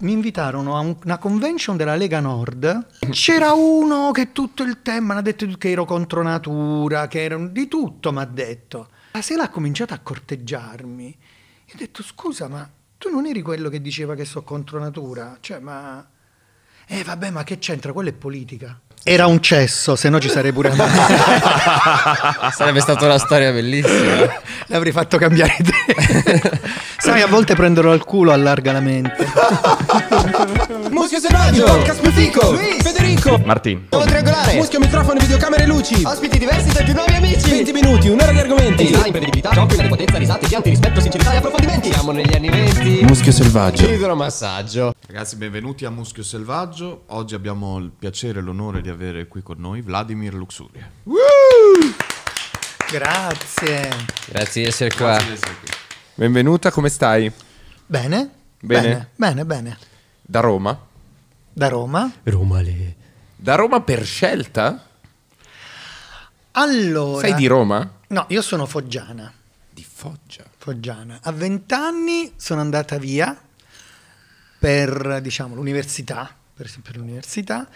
mi invitarono a una convention della Lega Nord. C'era uno che tutto il tema mi ha detto che ero contro natura, che ero di tutto, mi ha detto. La sera ha cominciato a corteggiarmi. E ho detto, scusa, ma tu non eri quello che diceva che sono contro natura? Cioè, ma... Eh, vabbè, ma che c'entra? Quello è politica. Era un cesso, se no ci sarei pure andato. Sarebbe stata una storia bellissima. L'avrei fatto cambiare idea. Sai, a volte prenderò il culo allarga la mente. Muschio selvaggio, podcast Federico, Martin, Ovo triangolare, muschio, microfono, videocamere e luci. Ospiti diversi dai nuovi amici. 20 minuti, un'ora di argomenti. Design, imprevedibilità, giochi, inadeguatezza, risate, pianti, rispetto, sincerità e approfondimenti. Siamo negli anni 20. Muschio selvaggio. Idromassaggio. Ragazzi, benvenuti a Muschio selvaggio. Oggi abbiamo il piacere e l'onore di avere qui con noi Vladimir Luxuria. Uh! Grazie. Grazie di essere qua. Di essere Benvenuta, come stai? Bene. Bene. Bene, bene. Da Roma? Da Roma. Roma le... Da Roma per scelta? Allora... Sei di Roma? No, io sono foggiana. Di Foggia? Foggiana. A vent'anni sono andata via per, diciamo, l'università per esempio all'università,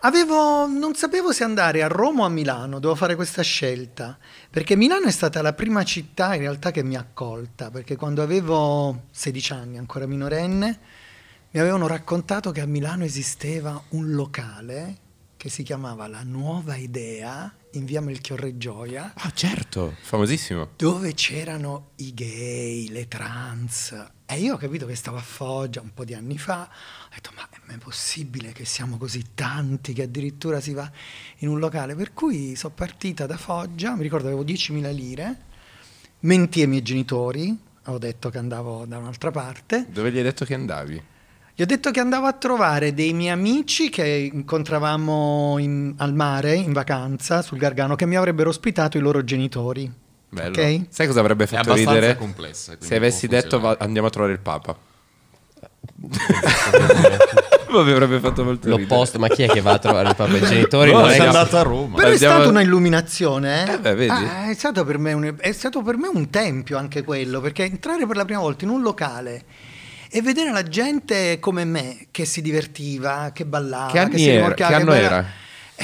avevo, non sapevo se andare a Roma o a Milano, dovevo fare questa scelta, perché Milano è stata la prima città in realtà che mi ha accolta, perché quando avevo 16 anni, ancora minorenne, mi avevano raccontato che a Milano esisteva un locale che si chiamava La Nuova Idea in via Melchiorre Gioia. Ah, certo, famosissimo. Dove c'erano i gay, le trans. E io ho capito che stavo a Foggia un po' di anni fa. Ho detto, ma è possibile che siamo così tanti che addirittura si va in un locale? Per cui sono partita da Foggia, mi ricordo avevo 10.000 lire, mentì ai miei genitori, ho detto che andavo da un'altra parte. Dove gli hai detto che andavi? Gli ho detto che andavo a trovare dei miei amici che incontravamo in, al mare, in vacanza, sul Gargano, che mi avrebbero ospitato i loro genitori. Bello. Okay? Sai cosa avrebbe fatto È ridere? Complessa, Se avessi detto va, andiamo a trovare il Papa. Mi avrebbe fatto molto L'opposto, ma chi è che va a trovare il papà? I genitori? No, è andato a Roma. Però Andiamo... è stata un'illuminazione. Eh? Eh beh, ah, è, stato un... è, stato per me un tempio anche quello, perché entrare per la prima volta in un locale e vedere la gente come me che si divertiva, che ballava, che, che si era, che, anno era? era?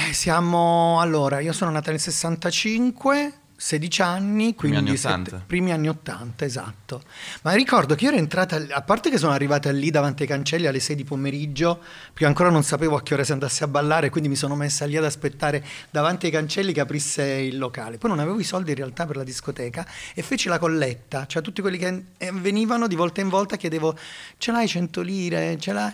Eh, siamo, allora, io sono nata nel 65, 16 anni, quindi primi anni, set, primi anni 80, esatto. Ma ricordo che io ero entrata, a parte che sono arrivata lì davanti ai cancelli alle 6 di pomeriggio, perché ancora non sapevo a che ora si andasse a ballare, quindi mi sono messa lì ad aspettare davanti ai cancelli che aprisse il locale. Poi non avevo i soldi in realtà per la discoteca e feci la colletta, cioè tutti quelli che eh, venivano di volta in volta chiedevo ce l'hai 100 lire, ce l'hai...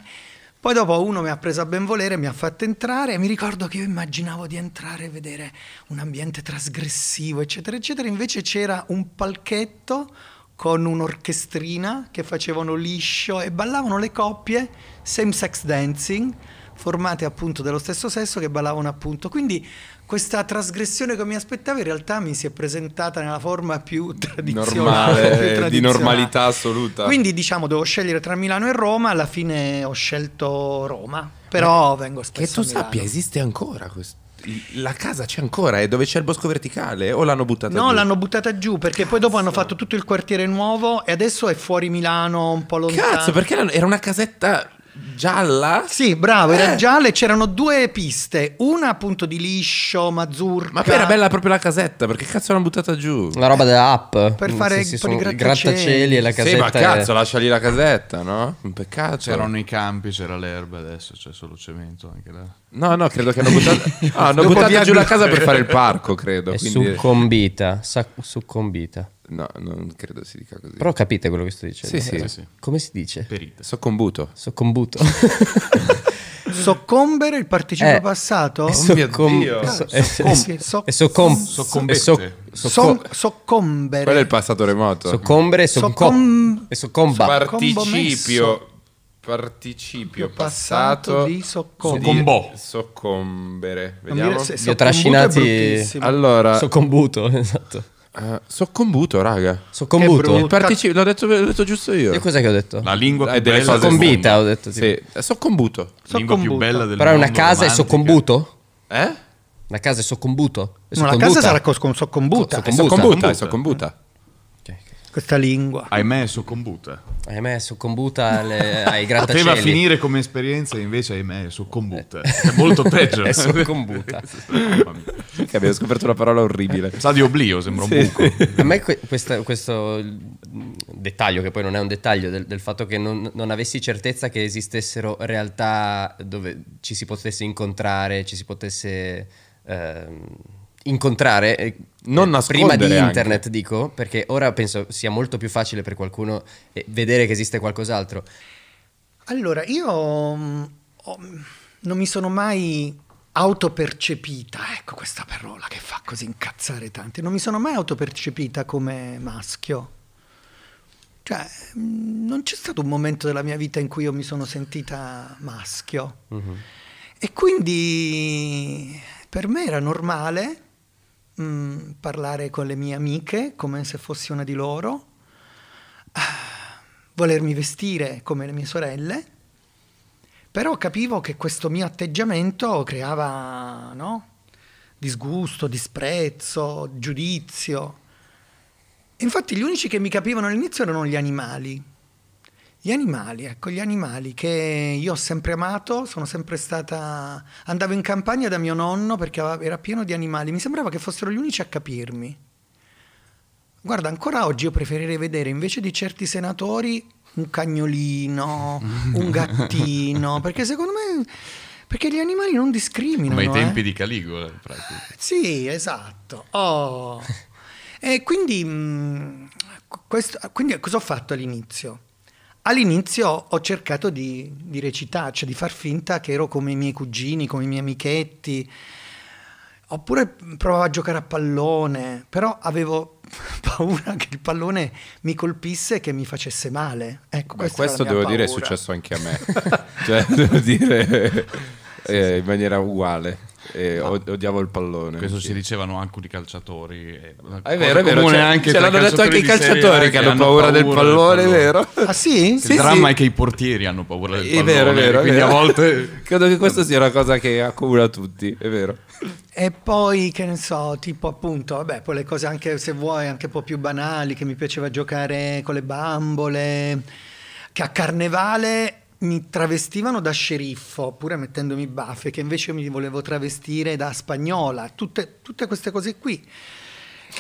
Poi dopo uno mi ha preso a benvolere, mi ha fatto entrare e mi ricordo che io immaginavo di entrare e vedere un ambiente trasgressivo, eccetera, eccetera. Invece c'era un palchetto con un'orchestrina che facevano liscio e ballavano le coppie, same sex dancing, formate appunto dello stesso sesso che ballavano appunto. Quindi questa trasgressione che mi aspettavo in realtà mi si è presentata nella forma più tradizionale, Normale, più eh, tradizionale. di normalità assoluta. Quindi diciamo devo scegliere tra Milano e Roma, alla fine ho scelto Roma, però Ma vengo spesso Che tu sappia esiste ancora questo la casa c'è ancora, è dove c'è il bosco verticale o l'hanno buttata no, giù? No, l'hanno buttata giù perché Cazzo. poi dopo hanno fatto tutto il quartiere nuovo e adesso è fuori Milano, un po' lontano. Cazzo, perché era una casetta gialla? Sì, bravo, era eh. gialla e c'erano due piste, una appunto di liscio, mazzurro. Ma poi era bella proprio la casetta, perché cazzo l'hanno buttata giù? La roba dell'app. Per fare sì, sì, i grattacieli. e la casetta. Sì, ma cazzo, è... lascia lì la casetta, no? Un peccato. C'erano i campi, c'era l'erba adesso, c'è solo cemento anche là. No, no, credo che hanno buttato, ah, hanno buttato giù la casa per fare il parco, credo. quindi... Succombita, succombita. No, non credo si dica così. Però capite quello che sto dicendo. Sì, sì. sì. Come si dice? Perite. Soccombuto. Soccombuto. Soccombere il participio eh, passato? Oh, oh mio Dio. Soccombere. Soccombere. Quello è il passato remoto. Soccombere e soccom- soccomba. Participio. Participio passato, passato di soccombo. soccombere. Vediamo. Dire, trascinati. Allora, soccombuto, esatto. Uh, soccombuto, raga. Soccombuto. Parteci- l'ho, detto, l'ho detto giusto io. E cos'è che ho detto? La lingua eh, più bella soccombita, ho detto. Sì. Soccombuto. La Lingua più bella del Però è una casa romantica. è soccombuto? Eh? Una casa è soccombuto? È no, la casa sarà con soccombuta. soccombuta. È soccombuta. È soccombuta. Questa lingua. Ahimè è soccombuta. Ahimè è soccombuta alle, ai grattacieli. Poteva finire come esperienza, invece ahimè è soccombuta. Eh. è molto peggio. è soccombuta. che abbiamo scoperto una parola orribile. Sa di oblio, sembra un buco. A me que questa, questo mm, dettaglio, che poi non è un dettaglio, del, del fatto che non, non, avessi certezza che esistessero realtà dove ci si potesse incontrare, ci si potesse... Ehm, incontrare eh, non eh, prima di internet, anche. dico, perché ora penso sia molto più facile per qualcuno eh, vedere che esiste qualcos'altro. Allora, io oh, non mi sono mai autopercepita, ecco questa parola che fa così incazzare tanti, non mi sono mai autopercepita come maschio. Cioè, mm, non c'è stato un momento della mia vita in cui io mi sono sentita maschio. Uh mhm. -huh. E quindi per me era normale mh, mm, parlare con le mie amiche come se fossi una di loro, ah, volermi vestire come le mie sorelle però capivo che questo mio atteggiamento creava no? disgusto, disprezzo, giudizio. Infatti gli unici che mi capivano all'inizio erano gli animali. Gli animali, ecco, gli animali che io ho sempre amato, sono sempre stata... Andavo in campagna da mio nonno perché era pieno di animali, mi sembrava che fossero gli unici a capirmi. Guarda, ancora oggi io preferirei vedere invece di certi senatori un cagnolino, un gattino, perché secondo me... Perché gli animali non discriminano. Ma i eh. tempi eh. di Caligola, in pratica. Sì, esatto. Oh. e quindi, mh, mm, questo, quindi cosa ho fatto all'inizio? All'inizio ho cercato di, di recitare, cioè di far finta che ero come i miei cugini, come i miei amichetti, oppure provavo a giocare a pallone, però avevo paura che il pallone mi colpisse e che mi facesse male. Ecco, Beh, questo devo paura. dire è successo anche a me, cioè, devo dire eh, in maniera uguale. Eh, odiavo il pallone. Questo sì. si dicevano anche i calciatori. Eh, è vero, è vero. Cioè, anche ce l'hanno detto anche i calciatori che hanno, hanno paura, paura, del pallone, del pallone. è vero? Ah sì? Il sì, dramma sì. è che i portieri hanno paura del pallone. vero, è vero. Quindi è vero. a volte... Credo che questa sia una cosa che accomuna tutti, è vero. E poi, che ne so, tipo appunto, vabbè, poi le cose anche se vuoi, anche un po' più banali, che mi piaceva giocare con le bambole, che a carnevale mi travestivano da sceriffo, pure mettendomi baffe, che invece mi volevo travestire da spagnola, tutte, tutte queste cose qui.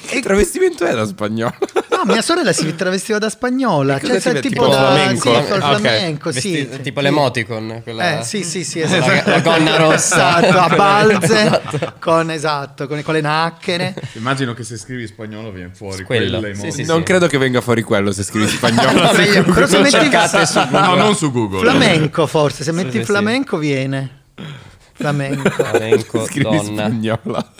Che travestimento era spagnolo? No, mia sorella si travestiva da spagnola. Cioè, cioè tipo, tipo da flamenco, sì, col ah, okay. flamenco sì. Vestito, tipo l'emoticon. Quella... Eh, sì, sì, sì, esatto. la, la gonna rossa. Esatto, a balze, esatto. Con, esatto, con, con, le nacchere. Immagino che se scrivi spagnolo viene fuori quello. Sì, sì, non credo che venga fuori quello se scrivi spagnolo. no, se però se metti... Su no, non su Google. Flamenco forse, se metti flamenco viene. Flamenco. Flamenco, Scrivi donna. spagnola.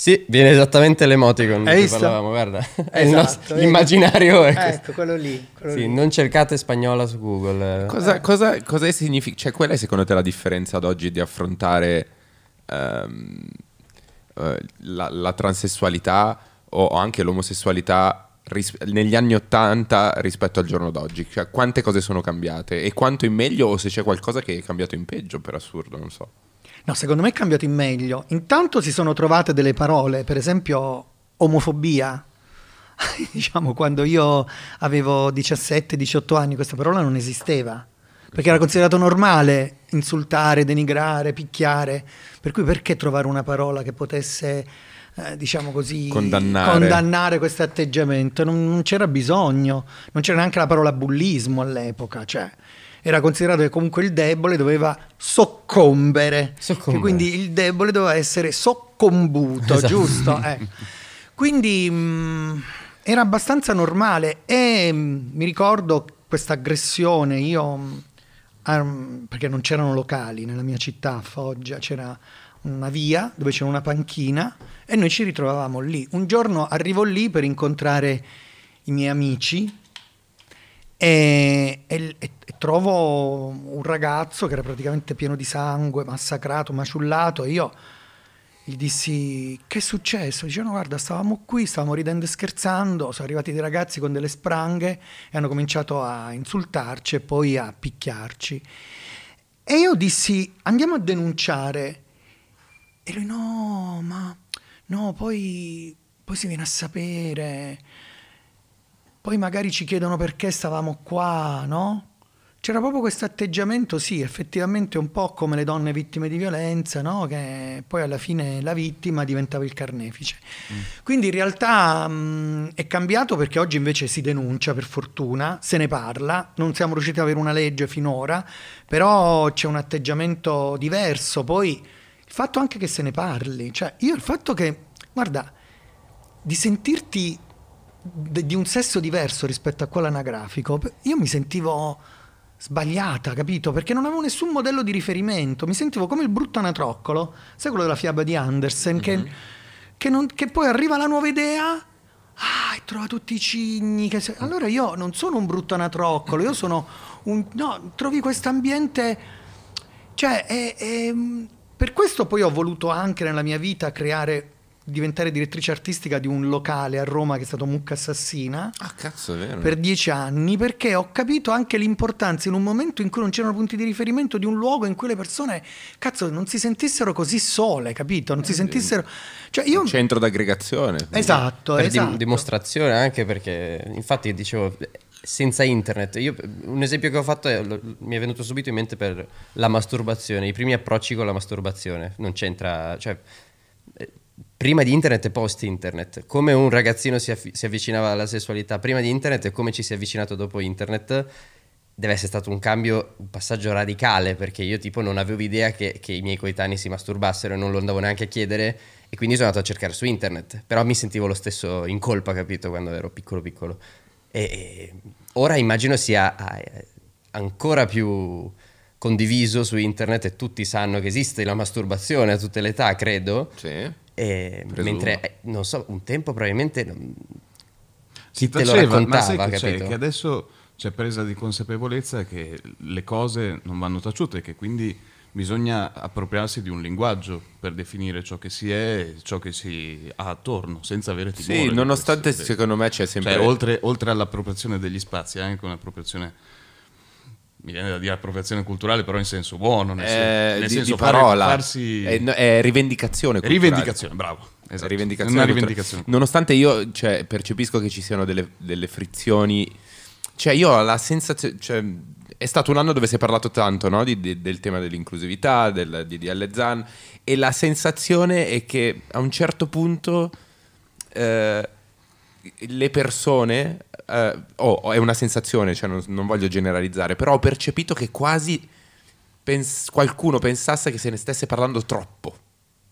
Sì, viene esattamente l'emoticon Hai di cui parlavamo, guarda. Esatto, è il esatto, nostro vedi? immaginario. Eh, ecco. ecco, quello lì. Quello sì, lì. non cercate spagnola su Google. Cosa, eh. cosa, cosa significa? Cioè, qual è secondo te la differenza ad oggi di affrontare um, uh, la, la, transessualità o, o anche l'omosessualità negli anni 80 rispetto al giorno d'oggi? Cioè, quante cose sono cambiate e quanto in meglio o se c'è qualcosa che è cambiato in peggio, per assurdo, non so. No, secondo me è cambiato in meglio. Intanto si sono trovate delle parole, per esempio omofobia. diciamo, quando io avevo 17-18 anni questa parola non esisteva, perché era considerato normale insultare, denigrare, picchiare. Per cui perché trovare una parola che potesse, eh, diciamo così, condannare, condannare questo atteggiamento? Non, non c'era bisogno, non c'era neanche la parola bullismo all'epoca, cioè era considerato che comunque il debole doveva soccombere, soccombere. quindi il debole doveva essere soccombuto, esatto. giusto? Eh. Quindi mh, mm, era abbastanza normale e mh, mm, mi ricordo questa aggressione, io um, perché non c'erano locali nella mia città, a Foggia c'era una via dove c'era una panchina e noi ci ritrovavamo lì. Un giorno arrivo lì per incontrare i miei amici e, e, e, trovo un ragazzo che era praticamente pieno di sangue, massacrato, maciullato, e io gli dissi che è successo? Dicevano: guarda stavamo qui, stavamo ridendo e scherzando, sono arrivati dei ragazzi con delle spranghe e hanno cominciato a insultarci e poi a picchiarci. E io dissi andiamo a denunciare. E lui no, ma no, poi, poi si viene a sapere poi magari ci chiedono perché stavamo qua, no? C'era proprio questo atteggiamento, sì, effettivamente un po' come le donne vittime di violenza, no? che poi alla fine la vittima diventava il carnefice. Mm. Quindi in realtà mh, mm, è cambiato perché oggi invece si denuncia, per fortuna, se ne parla, non siamo riusciti ad avere una legge finora, però c'è un atteggiamento diverso. Poi il fatto anche che se ne parli, cioè io il fatto che, guarda, di sentirti di un sesso diverso rispetto a quello anagrafico, io mi sentivo sbagliata, capito? Perché non avevo nessun modello di riferimento, mi sentivo come il brutto anatroccolo, sai quello della fiaba di Andersen, mm -hmm. che, mm-hmm. che, non, che, poi arriva la nuova idea, ah, e trova tutti i cigni, che... allora io non sono un brutto anatroccolo, io sono un... no, trovi questo ambiente, cioè, è, è... per questo poi ho voluto anche nella mia vita creare diventare direttrice artistica di un locale a Roma che è stato Mucca Assassina. Ah, cazzo, per dieci anni, perché ho capito anche l'importanza in un momento in cui non c'erano punti di riferimento di un luogo in cui le persone, cazzo, non si sentissero così sole, capito? Non si eh, sentissero... Cioè io... Un centro d'aggregazione. Esatto, per esatto. dimostrazione anche perché, infatti, dicevo... Senza internet, io, un esempio che ho fatto è, lo, mi è venuto subito in mente per la masturbazione, i primi approcci con la masturbazione, non c'entra, cioè prima di internet e post internet, come un ragazzino si, si, avvicinava alla sessualità prima di internet e come ci si è avvicinato dopo internet, deve essere stato un cambio, un passaggio radicale, perché io tipo non avevo idea che, che i miei coetanei si masturbassero e non lo andavo neanche a chiedere e quindi sono andato a cercare su internet, però mi sentivo lo stesso in colpa, capito, quando ero piccolo piccolo. E, e ora immagino sia eh, ancora più condiviso su internet e tutti sanno che esiste la masturbazione a tutte le età, credo. Sì. Eh, e, mentre, eh, non so, un tempo probabilmente... Non... Chi si te lo raccontava, ma sai che, che adesso c'è presa di consapevolezza che le cose non vanno taciute, che quindi bisogna appropriarsi di un linguaggio per definire ciò che si è e ciò che si ha attorno, senza avere timore. Sì, nonostante questo, secondo me c'è sempre... Cioè, oltre, oltre all'appropriazione degli spazi, anche un'appropriazione mi viene da dire appropriazione culturale, però in senso buono, nel, eh, sen- nel di, senso di parola, farsi... è, eh, è, rivendicazione culturale. Rivendicazione, bravo. Esatto. Rivendicazione Una rivendicazione. Nonostante io cioè, percepisco che ci siano delle, delle frizioni, cioè io ho la sensazione... Cioè, è stato un anno dove si è parlato tanto no? di, di, del tema dell'inclusività, del, di, di Allezan, e la sensazione è che a un certo punto... Eh, le persone, eh, oh, è una sensazione, cioè non, non, voglio generalizzare, però ho percepito che quasi pens qualcuno pensasse che se ne stesse parlando troppo.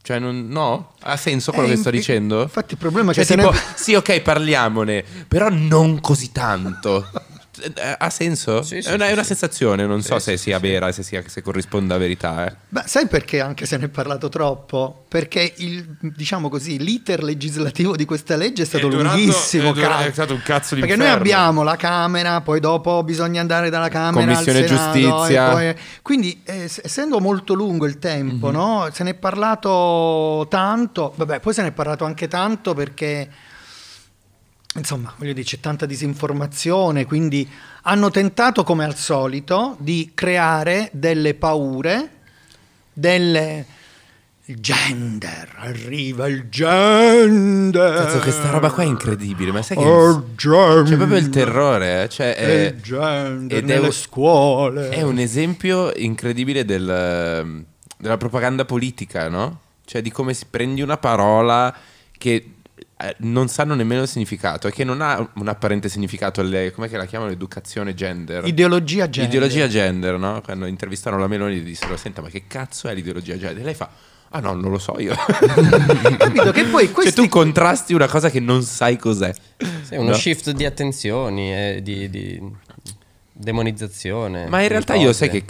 Cioè, non, no? Ha senso quello eh, che sto dicendo? Infatti, il problema è cioè, che. Tipo, ne... Sì, ok, parliamone, però non così tanto. Eh, ha senso? Sì, sì, è, una, sì, è, una, sensazione, non so se sia vera, se, sia, se corrisponda a verità. Eh. Beh, sai perché anche se ne è parlato troppo? Perché il, diciamo così, l'iter legislativo di questa legge è stato è durato, lunghissimo. È, durato, è stato un cazzo di Perché inferno. noi abbiamo la Camera, poi dopo bisogna andare dalla Camera Commissione Senato, Giustizia. Poi, quindi eh, essendo molto lungo il tempo, mm -hmm. no? se ne è parlato tanto, vabbè, poi se ne è parlato anche tanto perché insomma, voglio dire, c'è tanta disinformazione, quindi hanno tentato come al solito di creare delle paure, delle il gender, arriva il gender. Cazzo, questa roba qua è incredibile, ma sai che c'è proprio il terrore, eh, cioè è, il eh, gender ed è un, scuole. È un esempio incredibile del, ehm, della propaganda politica, no? Cioè di come si prendi una parola che eh, non sanno nemmeno il significato e che non ha un apparente significato le, come la chiamano educazione gender ideologia gender ideologia gender no? quando intervistano la Meloni e dissero senta ma che cazzo è l'ideologia gender e lei fa Ah no, non lo so io. Capito che poi questi... Cioè tu contrasti una cosa che non sai cos'è. Sì, uno no? shift di attenzioni e di, di demonizzazione. Ma in realtà cose. io sai che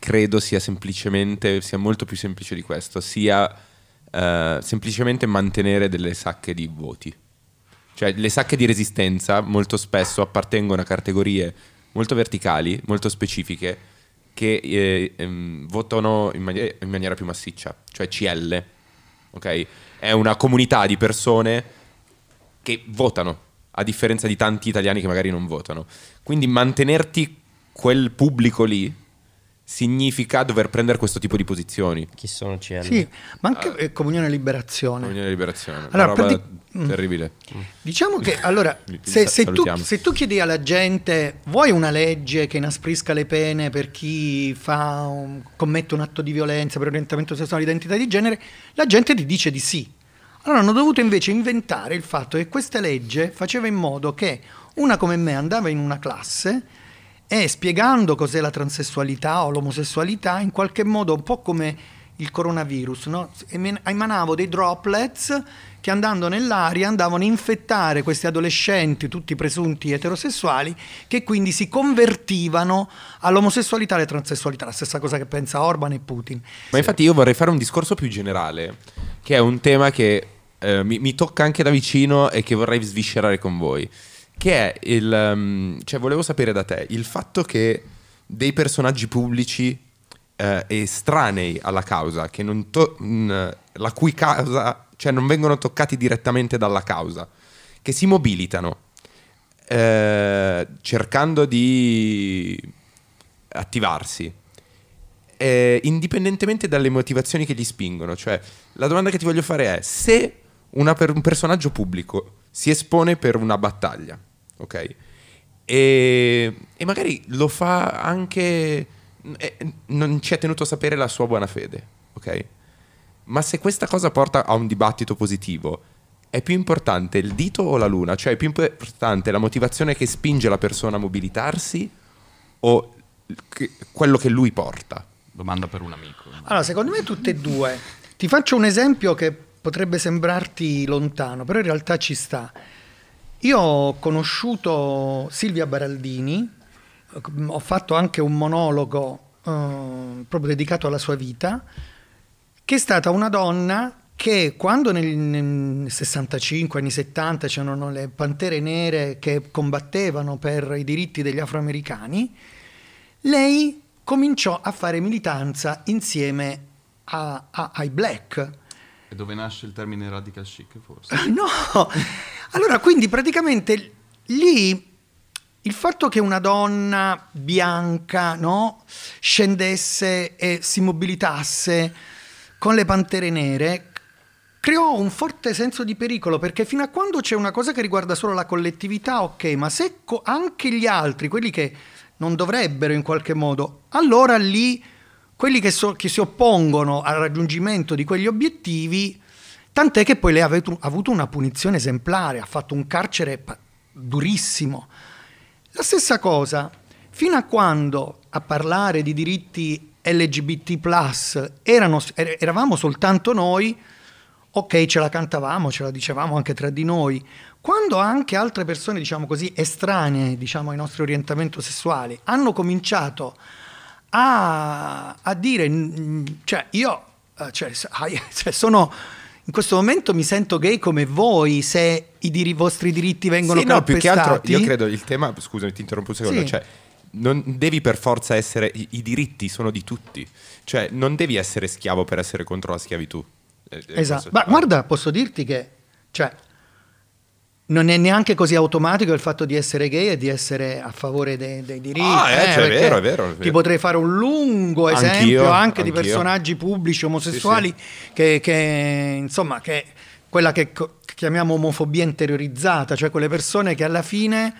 credo sia semplicemente, sia molto più semplice di questo, sia eh, semplicemente mantenere delle sacche di voti. Cioè le sacche di resistenza molto spesso appartengono a categorie molto verticali, molto specifiche, che eh, ehm, votano in, mani- eh, in, maniera più massiccia, cioè CL. Okay? È una comunità di persone che votano, a differenza di tanti italiani che magari non votano. Quindi mantenerti quel pubblico lì significa dover prendere questo tipo di posizioni. Chi sono CL? Sì, ma anche ah, eh, Comunione e Liberazione. Comunione e Liberazione. Allora, prati- mm. terribile. Diciamo che allora, se, se, tu, se, tu, chiedi alla gente vuoi una legge che inasprisca le pene per chi fa un, commette un atto di violenza per orientamento sessuale, identità di genere, la gente ti dice di sì. Allora hanno dovuto invece inventare il fatto che questa legge faceva in modo che una come me andava in una classe e spiegando cos'è la transessualità o l'omosessualità, in qualche modo un po' come il coronavirus, no? emanavo dei droplets che andando nell'aria andavano a infettare questi adolescenti, tutti presunti eterosessuali, che quindi si convertivano all'omosessualità e alla transessualità, la stessa cosa che pensa Orban e Putin. Ma infatti io vorrei fare un discorso più generale, che è un tema che eh, mi, mi tocca anche da vicino e che vorrei sviscerare con voi. Che è il... Um, cioè, volevo sapere da te, il fatto che dei personaggi pubblici eh, estranei alla causa, che non to- mh, la cui causa, cioè non vengono toccati direttamente dalla causa, che si mobilitano eh, cercando di attivarsi, eh, indipendentemente dalle motivazioni che li spingono. Cioè, la domanda che ti voglio fare è se per un personaggio pubblico si espone per una battaglia, ok? E, e magari lo fa anche, eh, non ci è tenuto a sapere la sua buona fede, ok? Ma se questa cosa porta a un dibattito positivo, è più importante il dito o la luna? Cioè è più importante la motivazione che spinge la persona a mobilitarsi o che, quello che lui porta? Domanda per un amico. Allora, secondo me tutte e due. Ti faccio un esempio che potrebbe sembrarti lontano, però in realtà ci sta. Io ho conosciuto Silvia Baraldini, eh, ho fatto anche un monologo eh, proprio dedicato alla sua vita, che è stata una donna che quando nel, nel 65, anni 70 c'erano le pantere nere che combattevano per i diritti degli afroamericani, lei cominciò a fare militanza insieme a, a, ai black. E dove nasce il termine radical chic forse? no! Allora, quindi praticamente lì il fatto che una donna bianca no, scendesse e si mobilitasse con le pantere nere creò un forte senso di pericolo perché fino a quando c'è una cosa che riguarda solo la collettività, ok, ma se anche gli altri, quelli che non dovrebbero in qualche modo, allora lì quelli che, so che si oppongono al raggiungimento di quegli obiettivi Tant'è che poi lei ha avuto una punizione esemplare, ha fatto un carcere durissimo. La stessa cosa, fino a quando a parlare di diritti LGBT, erano, er, eravamo soltanto noi, ok, ce la cantavamo, ce la dicevamo anche tra di noi, quando anche altre persone, diciamo così, estranee diciamo, ai nostri orientamenti sessuali, hanno cominciato a, a dire, cioè io eh, cioè, ah, cioè, sono in questo momento mi sento gay come voi se i, dir i vostri diritti vengono sì, no, più che altro io credo il tema, scusami ti interrompo un secondo, sì. cioè non devi per forza essere, i, i, diritti sono di tutti, cioè non devi essere schiavo per essere contro la schiavitù. Eh, esatto, ma ah. guarda posso dirti che cioè, non è neanche così automatico il fatto di essere gay e di essere a favore dei, dei diritti. Ah, eh, eh cioè, è, vero, è vero, è vero. Ti potrei fare un lungo esempio anch'io, anche anch'io. di personaggi pubblici omosessuali sì, sì. Che, che, insomma, che quella che chiamiamo omofobia interiorizzata, cioè quelle persone che alla fine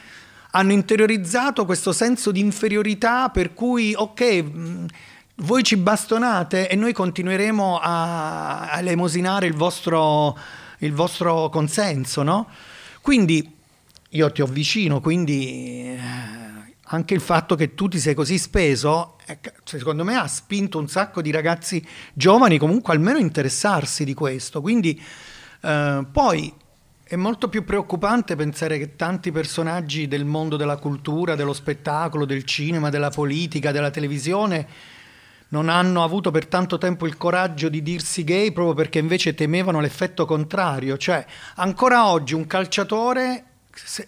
hanno interiorizzato questo senso di inferiorità per cui, ok... voi ci bastonate e noi continueremo a, a elemosinare il vostro, il vostro consenso, no? Quindi io ti avvicino, quindi eh, anche il fatto che tu ti sei così speso, cioè, secondo me ha spinto un sacco di ragazzi giovani comunque almeno a interessarsi di questo. Quindi eh, poi è molto più preoccupante pensare che tanti personaggi del mondo della cultura, dello spettacolo, del cinema, della politica, della televisione non hanno avuto per tanto tempo il coraggio di dirsi gay proprio perché invece temevano l'effetto contrario. Cioè, ancora oggi un calciatore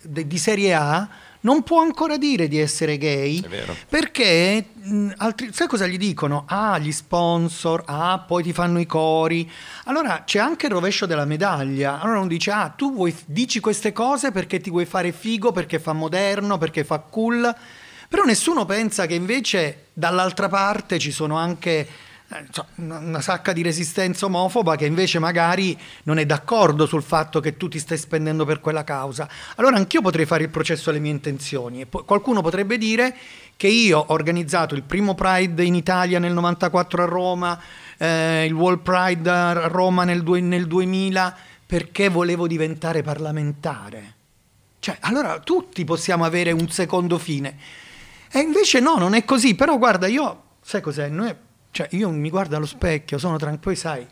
di Serie A non può ancora dire di essere gay perché mh, mm, altri, sai cosa gli dicono? Ah, gli sponsor, ah, poi ti fanno i cori. Allora c'è anche il rovescio della medaglia. Allora uno dice: Ah, tu vuoi, dici queste cose perché ti vuoi fare figo, perché fa moderno, perché fa cool però nessuno pensa che invece dall'altra parte ci sono anche eh, una sacca di resistenza omofoba che invece magari non è d'accordo sul fatto che tu ti stai spendendo per quella causa. Allora anch'io potrei fare il processo alle mie intenzioni e qualcuno potrebbe dire che io ho organizzato il primo Pride in Italia nel 94 a Roma, eh, il World Pride a Roma nel, due, nel 2000 perché volevo diventare parlamentare. Cioè, allora tutti possiamo avere un secondo fine. E invece no, non è così. Però guarda, io, sai cos'è? Noi, cioè, io mi guardo allo specchio, sono tranquillo, poi sai,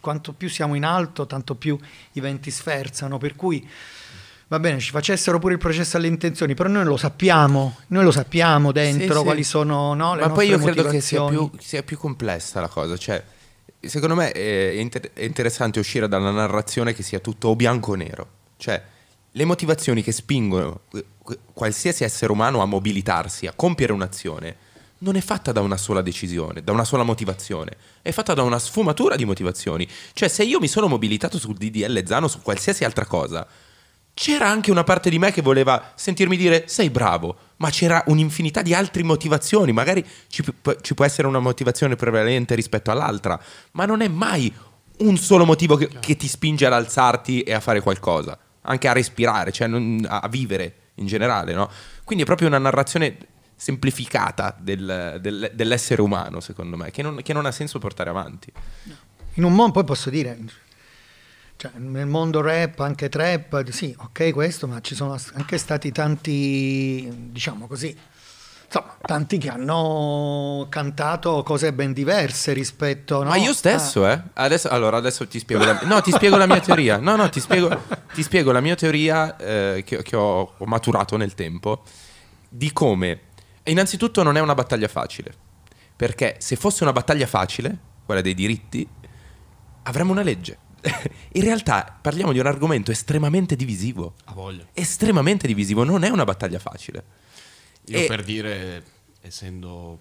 quanto più siamo in alto, tanto più i venti sferzano. Per cui va bene, ci facessero pure il processo alle intenzioni, però noi lo sappiamo, noi lo sappiamo dentro sì, quali sì. sono no, le Ma poi io credo che sia più, sia più, complessa la cosa, cioè secondo me eh, è, inter è interessante uscire dalla narrazione che sia tutto o bianco o nero, cioè le motivazioni che spingono qualsiasi essere umano a mobilitarsi, a compiere un'azione, non è fatta da una sola decisione, da una sola motivazione, è fatta da una sfumatura di motivazioni. Cioè, se io mi sono mobilitato sul DDL Zano, su qualsiasi altra cosa, c'era anche una parte di me che voleva sentirmi dire sei bravo, ma c'era un'infinità di altre motivazioni, magari ci, ci, può essere una motivazione prevalente rispetto all'altra, ma non è mai un solo motivo che, che, ti spinge ad alzarti e a fare qualcosa, anche a respirare, cioè non, a vivere in generale, no? Quindi è proprio una narrazione semplificata del, del, dell'essere umano, secondo me, che non, che non, ha senso portare avanti. In un mondo, poi posso dire, cioè, nel mondo rap, anche trap, sì, ok questo, ma ci sono anche stati tanti, diciamo così, insomma, tanti che hanno cantato cose ben diverse rispetto no? Ma io stesso, ah. eh. Adesso, allora, adesso ti spiego la, no, ti spiego la mia teoria. No, no, ti spiego, ti spiego la mia teoria eh, che, che ho, ho maturato nel tempo di come innanzitutto non è una battaglia facile. Perché se fosse una battaglia facile, quella dei diritti, avremmo una legge. In realtà parliamo di un argomento estremamente divisivo. A voglia. Estremamente divisivo, non è una battaglia facile. Io e... per dire, essendo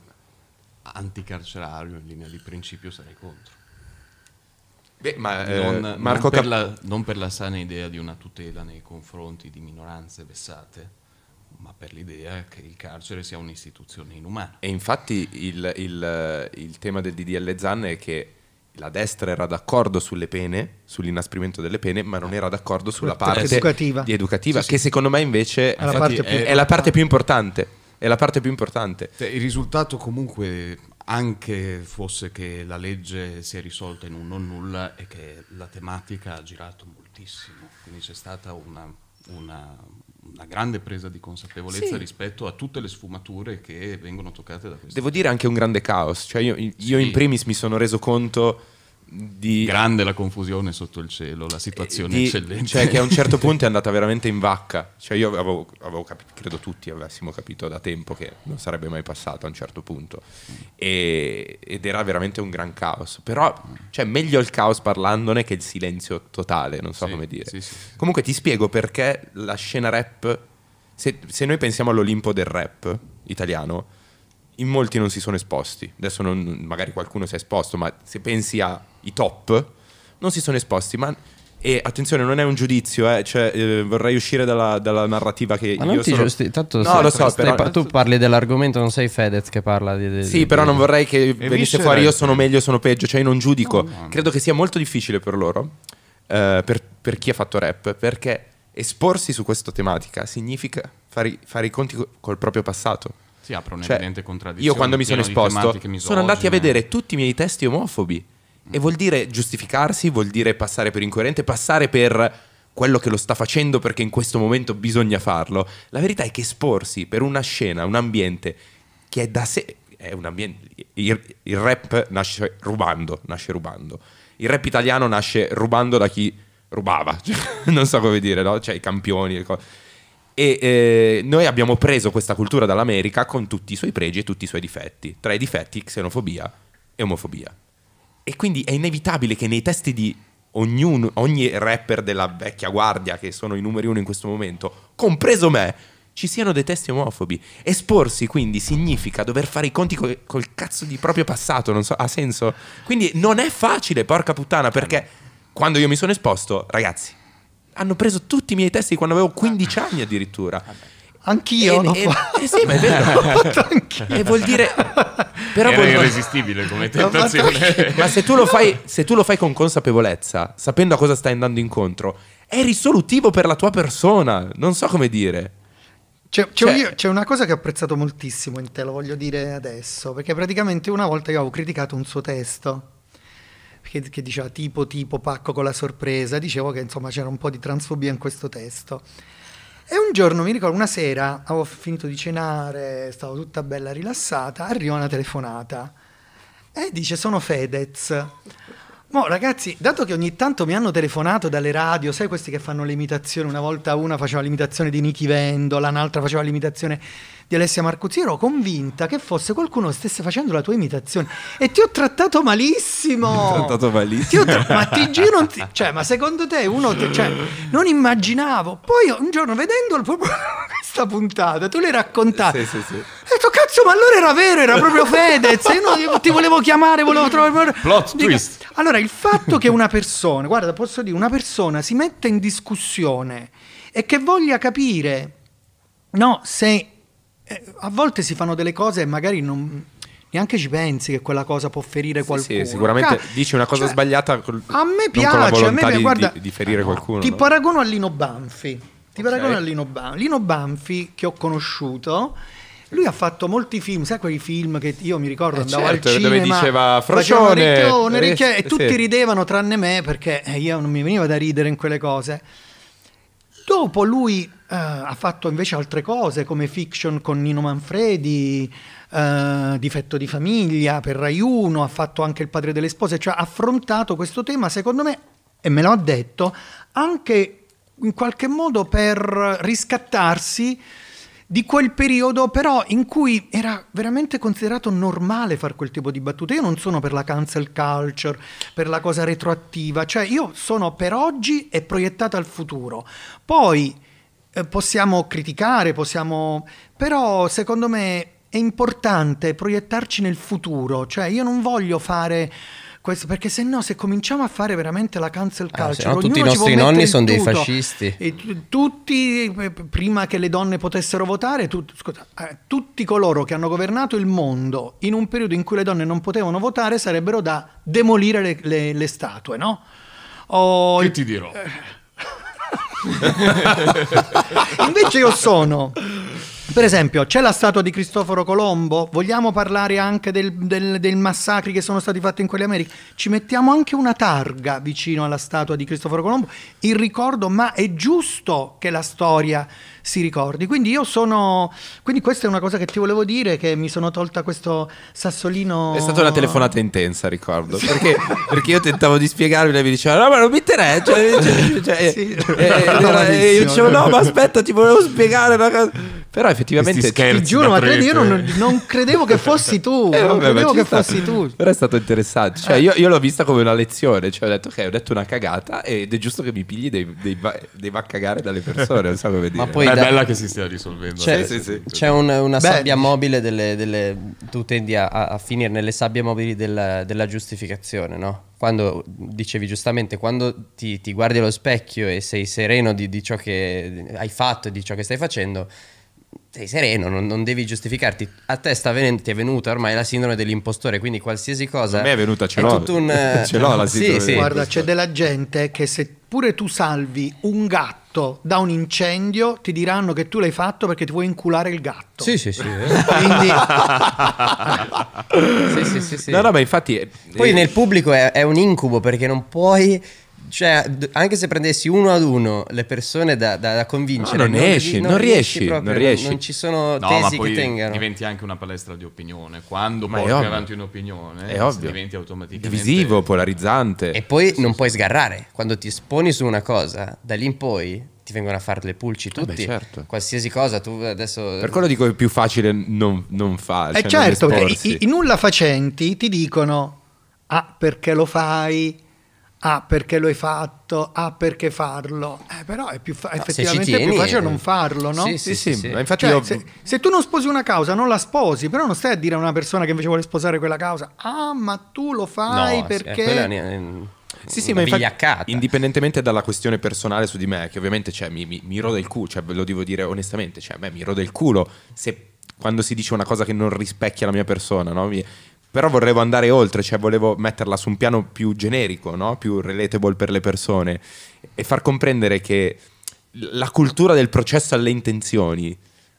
anticarcerario in linea di principio, sarei contro. Beh, ma, non, eh, non, per la, non, per la, sana idea di una tutela nei confronti di minoranze vessate, ma per l'idea che il carcere sia un'istituzione inumana. E infatti il, il, il tema del DDL Zanne è che la destra era d'accordo sulle pene, sull'inasprimento delle pene, ma non era d'accordo sulla parte educativa, educativa sì, sì. che secondo me invece è la, infatti, più, è la, parte più importante. È la parte più importante. Cioè, il risultato comunque, anche fosse che la legge sia risolta in un non nulla, è che la tematica ha girato moltissimo, quindi c'è stata una, una una grande presa di consapevolezza sì. rispetto a tutte le sfumature che vengono toccate da questo. Devo dire anche un grande caos, cioè io, io sì. in primis mi sono reso conto di... Grande la confusione sotto il cielo, la situazione di, eccellente. Cioè che a un certo punto è andata veramente in vacca. Cioè io avevo, avevo capito, credo tutti avessimo capito da tempo che non sarebbe mai passato a un certo punto. E, ed era veramente un gran caos. Però, cioè, meglio il caos parlandone che il silenzio totale, non so sì, come dire. Sì, sì. Comunque ti spiego perché la scena rap... se, se noi pensiamo all'Olimpo del rap italiano in molti non si sono esposti. Adesso non, magari qualcuno si è esposto, ma se pensi ai top, non si sono esposti. Ma e attenzione, non è un giudizio, eh, cioè, eh, vorrei uscire dalla, dalla narrativa che Ma io sono... giusti, tanto no, lo so, stai, però... tu parli dell'argomento, non sei Fedez che parla di... di sì, di... però non vorrei che e venisse fuori io sono meglio, sono peggio, cioè io non giudico. No, no. Credo che sia molto difficile per loro, eh, per, per, chi ha fatto rap, perché esporsi su questa tematica significa fare, fare i conti col proprio passato si apre cioè, un'evidente cioè, contraddizione. Io quando mi sono esposto sono andati a vedere tutti i miei testi omofobi. E mm. vuol dire giustificarsi, vuol dire passare per incoerente, passare per quello che lo sta facendo perché in questo momento bisogna farlo. La verità è che esporsi per una scena, un ambiente che è da sé... È un ambiente... Il, il rap nasce rubando, nasce rubando. Il rap italiano nasce rubando da chi rubava, cioè, non so come dire, no? Cioè i campioni, le cose e eh, noi abbiamo preso questa cultura dall'America con tutti i suoi pregi e tutti i suoi difetti. Tra i difetti, xenofobia e omofobia. E quindi è inevitabile che nei testi di ognuno, ogni rapper della vecchia guardia, che sono i numeri uno in questo momento, compreso me, ci siano dei testi omofobi. Esporsi quindi significa dover fare i conti co- col cazzo di proprio passato, non so, ha senso? Quindi non è facile, porca puttana, perché eh quando io mi sono esposto, ragazzi, hanno preso tutti i miei testi quando avevo 15 anni addirittura. Anch'io, e, no? E, eh sì, ma è vero. e vuol dire... Però Era vuol... irresistibile come tentazione. ma se tu, lo fai, se tu lo fai con consapevolezza, sapendo a cosa stai andando incontro, è risolutivo per la tua persona. Non so come dire. C'è, c'è, cioè, c'è, una cosa che ho apprezzato moltissimo in te, lo voglio dire adesso, perché praticamente una volta io avevo criticato un suo testo che, che diceva tipo tipo pacco con la sorpresa, dicevo che insomma c'era un po' di transfobia in questo testo. E un giorno, mi ricordo, una sera, avevo finito di cenare, stavo tutta bella rilassata, arriva una telefonata e dice sono Fedez. Mo ragazzi, dato che ogni tanto mi hanno telefonato dalle radio, sai questi che fanno le imitazioni, una volta una faceva l'imitazione di Nicky Vendola, un'altra faceva l'imitazione di Alessia Marcuzzi, ero convinta che fosse qualcuno che stesse facendo la tua imitazione e ti ho trattato malissimo. Ti ho trattato malissimo. Ti ho tra- ma ti giro, ti- cioè, ma secondo te uno, te- cioè, non immaginavo. Poi un giorno vedendo il proprio questa puntata, tu l'hai raccontata. Sì, sì, sì. E tu cazzo, ma allora era vero, era proprio Fedez. Io no, ti volevo chiamare, volevo trovare. Plot Dica, twist. Allora, il fatto che una persona, guarda, posso dire, una persona si metta in discussione e che voglia capire, no, se eh, a volte si fanno delle cose e magari non, neanche ci pensi che quella cosa può ferire sì, qualcuno. Sì, sicuramente Ca- dici una cosa cioè, sbagliata. Col- a me piace, a me piace, di, di, di ferire no, qualcuno. Ti no? paragono a Lino Banfi. Ti okay. paragono a Lino Banfi. Lino Banfi che ho conosciuto. Lui ha fatto molti film, sai quei film che io mi ricordo eh andavo certo, al cinema dove diceva Frocione, ricchione, eh, ricchione, e tutti sì. ridevano tranne me perché eh, io non mi veniva da ridere in quelle cose. Dopo lui eh, ha fatto invece altre cose come fiction con Nino Manfredi, eh, Difetto di famiglia per Rai 1, ha fatto anche Il padre delle spose, cioè ha affrontato questo tema secondo me, e me lo ha detto, anche in qualche modo per riscattarsi di quel periodo però in cui era veramente considerato normale fare quel tipo di battute. Io non sono per la cancel culture, per la cosa retroattiva, cioè io sono per oggi e proiettata al futuro. Poi eh, possiamo criticare, possiamo... però secondo me è importante proiettarci nel futuro, cioè io non voglio fare questo, perché se no, se cominciamo a fare veramente la cancel ah, culture, ah, no, tutti i nostri nonni sono dei fascisti. E, tutti, eh, prima che le donne potessero votare, tu, scusa, eh, tutti coloro che hanno governato il mondo in un periodo in cui le donne non potevano votare sarebbero da demolire le, le, le statue, no? O che il, ti dirò? Eh. invece io sono per esempio, c'è la statua di Cristoforo Colombo? Vogliamo parlare anche del, del, del massacri che sono stati fatti in quelle Americhe? Ci mettiamo anche una targa vicino alla statua di Cristoforo Colombo, il ricordo, ma è giusto che la storia si ricordi. Quindi io sono. Quindi questa è una cosa che ti volevo dire, che mi sono tolta questo sassolino. È stata una telefonata intensa, ricordo. Sì. Perché, perché, io tentavo di spiegarmi, lei mi diceva: No, ma non mi interessa. Cioè, cioè, cioè, cioè eh, sì. e, eh, e, eh, io dicevo: No, ma aspetta, ti volevo spiegare una cosa. Però effettivamente scherzi, ti giuro, ma credi, io non, non, credevo che fossi tu. Eh, vabbè, non credevo che stato, fossi tu. Però è stato interessante. Cioè, io, io, l'ho vista come una lezione. Cioè, ho detto, ok, ho detto una cagata ed è giusto che mi pigli dei, dei, dei va a cagare dalle persone. Non so come dire. Ma poi è bella che si stia risolvendo. C'è, cioè, sì, sì, c'è un, una Beh, sabbia mobile delle, delle, tu tendi a, a, finire nelle sabbie mobili della, della giustificazione, no? Quando dicevi giustamente, quando ti, ti, guardi allo specchio e sei sereno di, di ciò che hai fatto e di ciò che stai facendo, sei sereno, non, non, devi giustificarti. A te sta venendo, ti è venuta ormai la sindrome dell'impostore, quindi qualsiasi cosa. A me è venuta, ce l'ho. Tutto Un... ce l'ho la sindrome. Sì, sì. Guarda, c'è della gente che seppure tu salvi un gatto da un incendio, ti diranno che tu l'hai fatto perché ti vuoi inculare il gatto. Sì, sì, sì. Eh. quindi... sì, sì, sì, sì, No, no, ma infatti. Poi eh, nel pubblico è, è un incubo perché non puoi cioè, anche se prendessi uno ad uno le persone da, da, da convincere, no, non, non, riesci, non, non riesci, riesci proprio, non riesci. Non, ci sono no, tesi che tengano. Diventi anche una palestra di opinione. Quando ma porti avanti un'opinione, è ovvio. diventi automaticamente divisivo, polarizzante. E poi non puoi sgarrare. Quando ti esponi su una cosa, da lì in poi ti vengono a fare le pulci eh tutti. Beh, certo. Qualsiasi cosa tu eh, adesso. Per quello dico è più facile non, non fare. Eh cioè certo, i, i, nulla facenti ti dicono: Ah, perché lo fai? ah perché lo hai fatto, ah perché farlo, eh, però è più fa- no, effettivamente tieni, è più facile eh, non farlo, no? Sì, sì, sì. sì, sì. Infatti cioè, io... se, se, tu non sposi una causa, non la sposi, però non stai a dire a una persona che invece vuole sposare quella causa, ah ma tu lo fai no, eh, perché... Eh, sì, sì, ma infatti, indipendentemente dalla questione personale su di me, che ovviamente cioè, mi, mi, mi rode il culo, cioè, ve lo devo dire onestamente, cioè, a me mi rode il culo se quando si dice una cosa che non rispecchia la mia persona, no? mi, però vorrevo andare oltre, cioè volevo metterla su un piano più generico, no? più relatable per le persone e far comprendere che la cultura del processo alle intenzioni.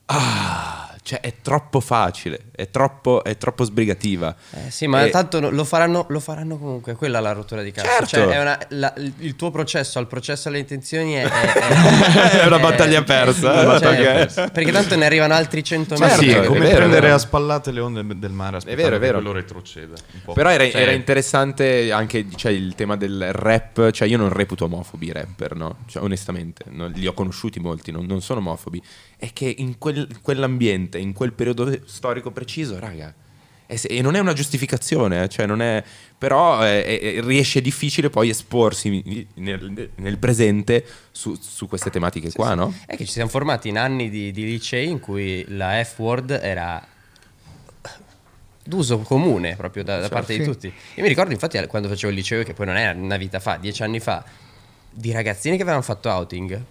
Ah, cioè è troppo facile, è troppo, è troppo sbrigativa. Eh sì, ma e... tanto lo faranno, lo faranno, comunque, quella è la rottura di cazzo. Certo. Cioè, una, la, il tuo processo al processo alle intenzioni è, è, è una battaglia persa. Cioè, persa. Perché tanto ne arrivano altri 100.000. Certo, sì, come vero, prendere a spallate le onde del mare. È vero, è vero. Lo retrocede. Però era, cioè... era, interessante anche cioè, il tema del rap, cioè io non reputo omofobi i rapper, no? Cioè, onestamente, no? li ho conosciuti molti, non, non sono omofobi. È che in, quel, in quell'ambiente gente in quel periodo storico preciso, raga. E non è una giustificazione, eh, cioè è, però è, è, riesce difficile poi esporsi nel, nel presente su, su, queste tematiche sì, qua, sì. no? È che ci siamo formati in anni di, di licei in cui la F-word era d'uso comune proprio da, da cioè, parte sì. di tutti. Io mi ricordo infatti quando facevo il liceo, che poi non è una vita fa, dieci anni fa, di ragazzini che avevano fatto outing,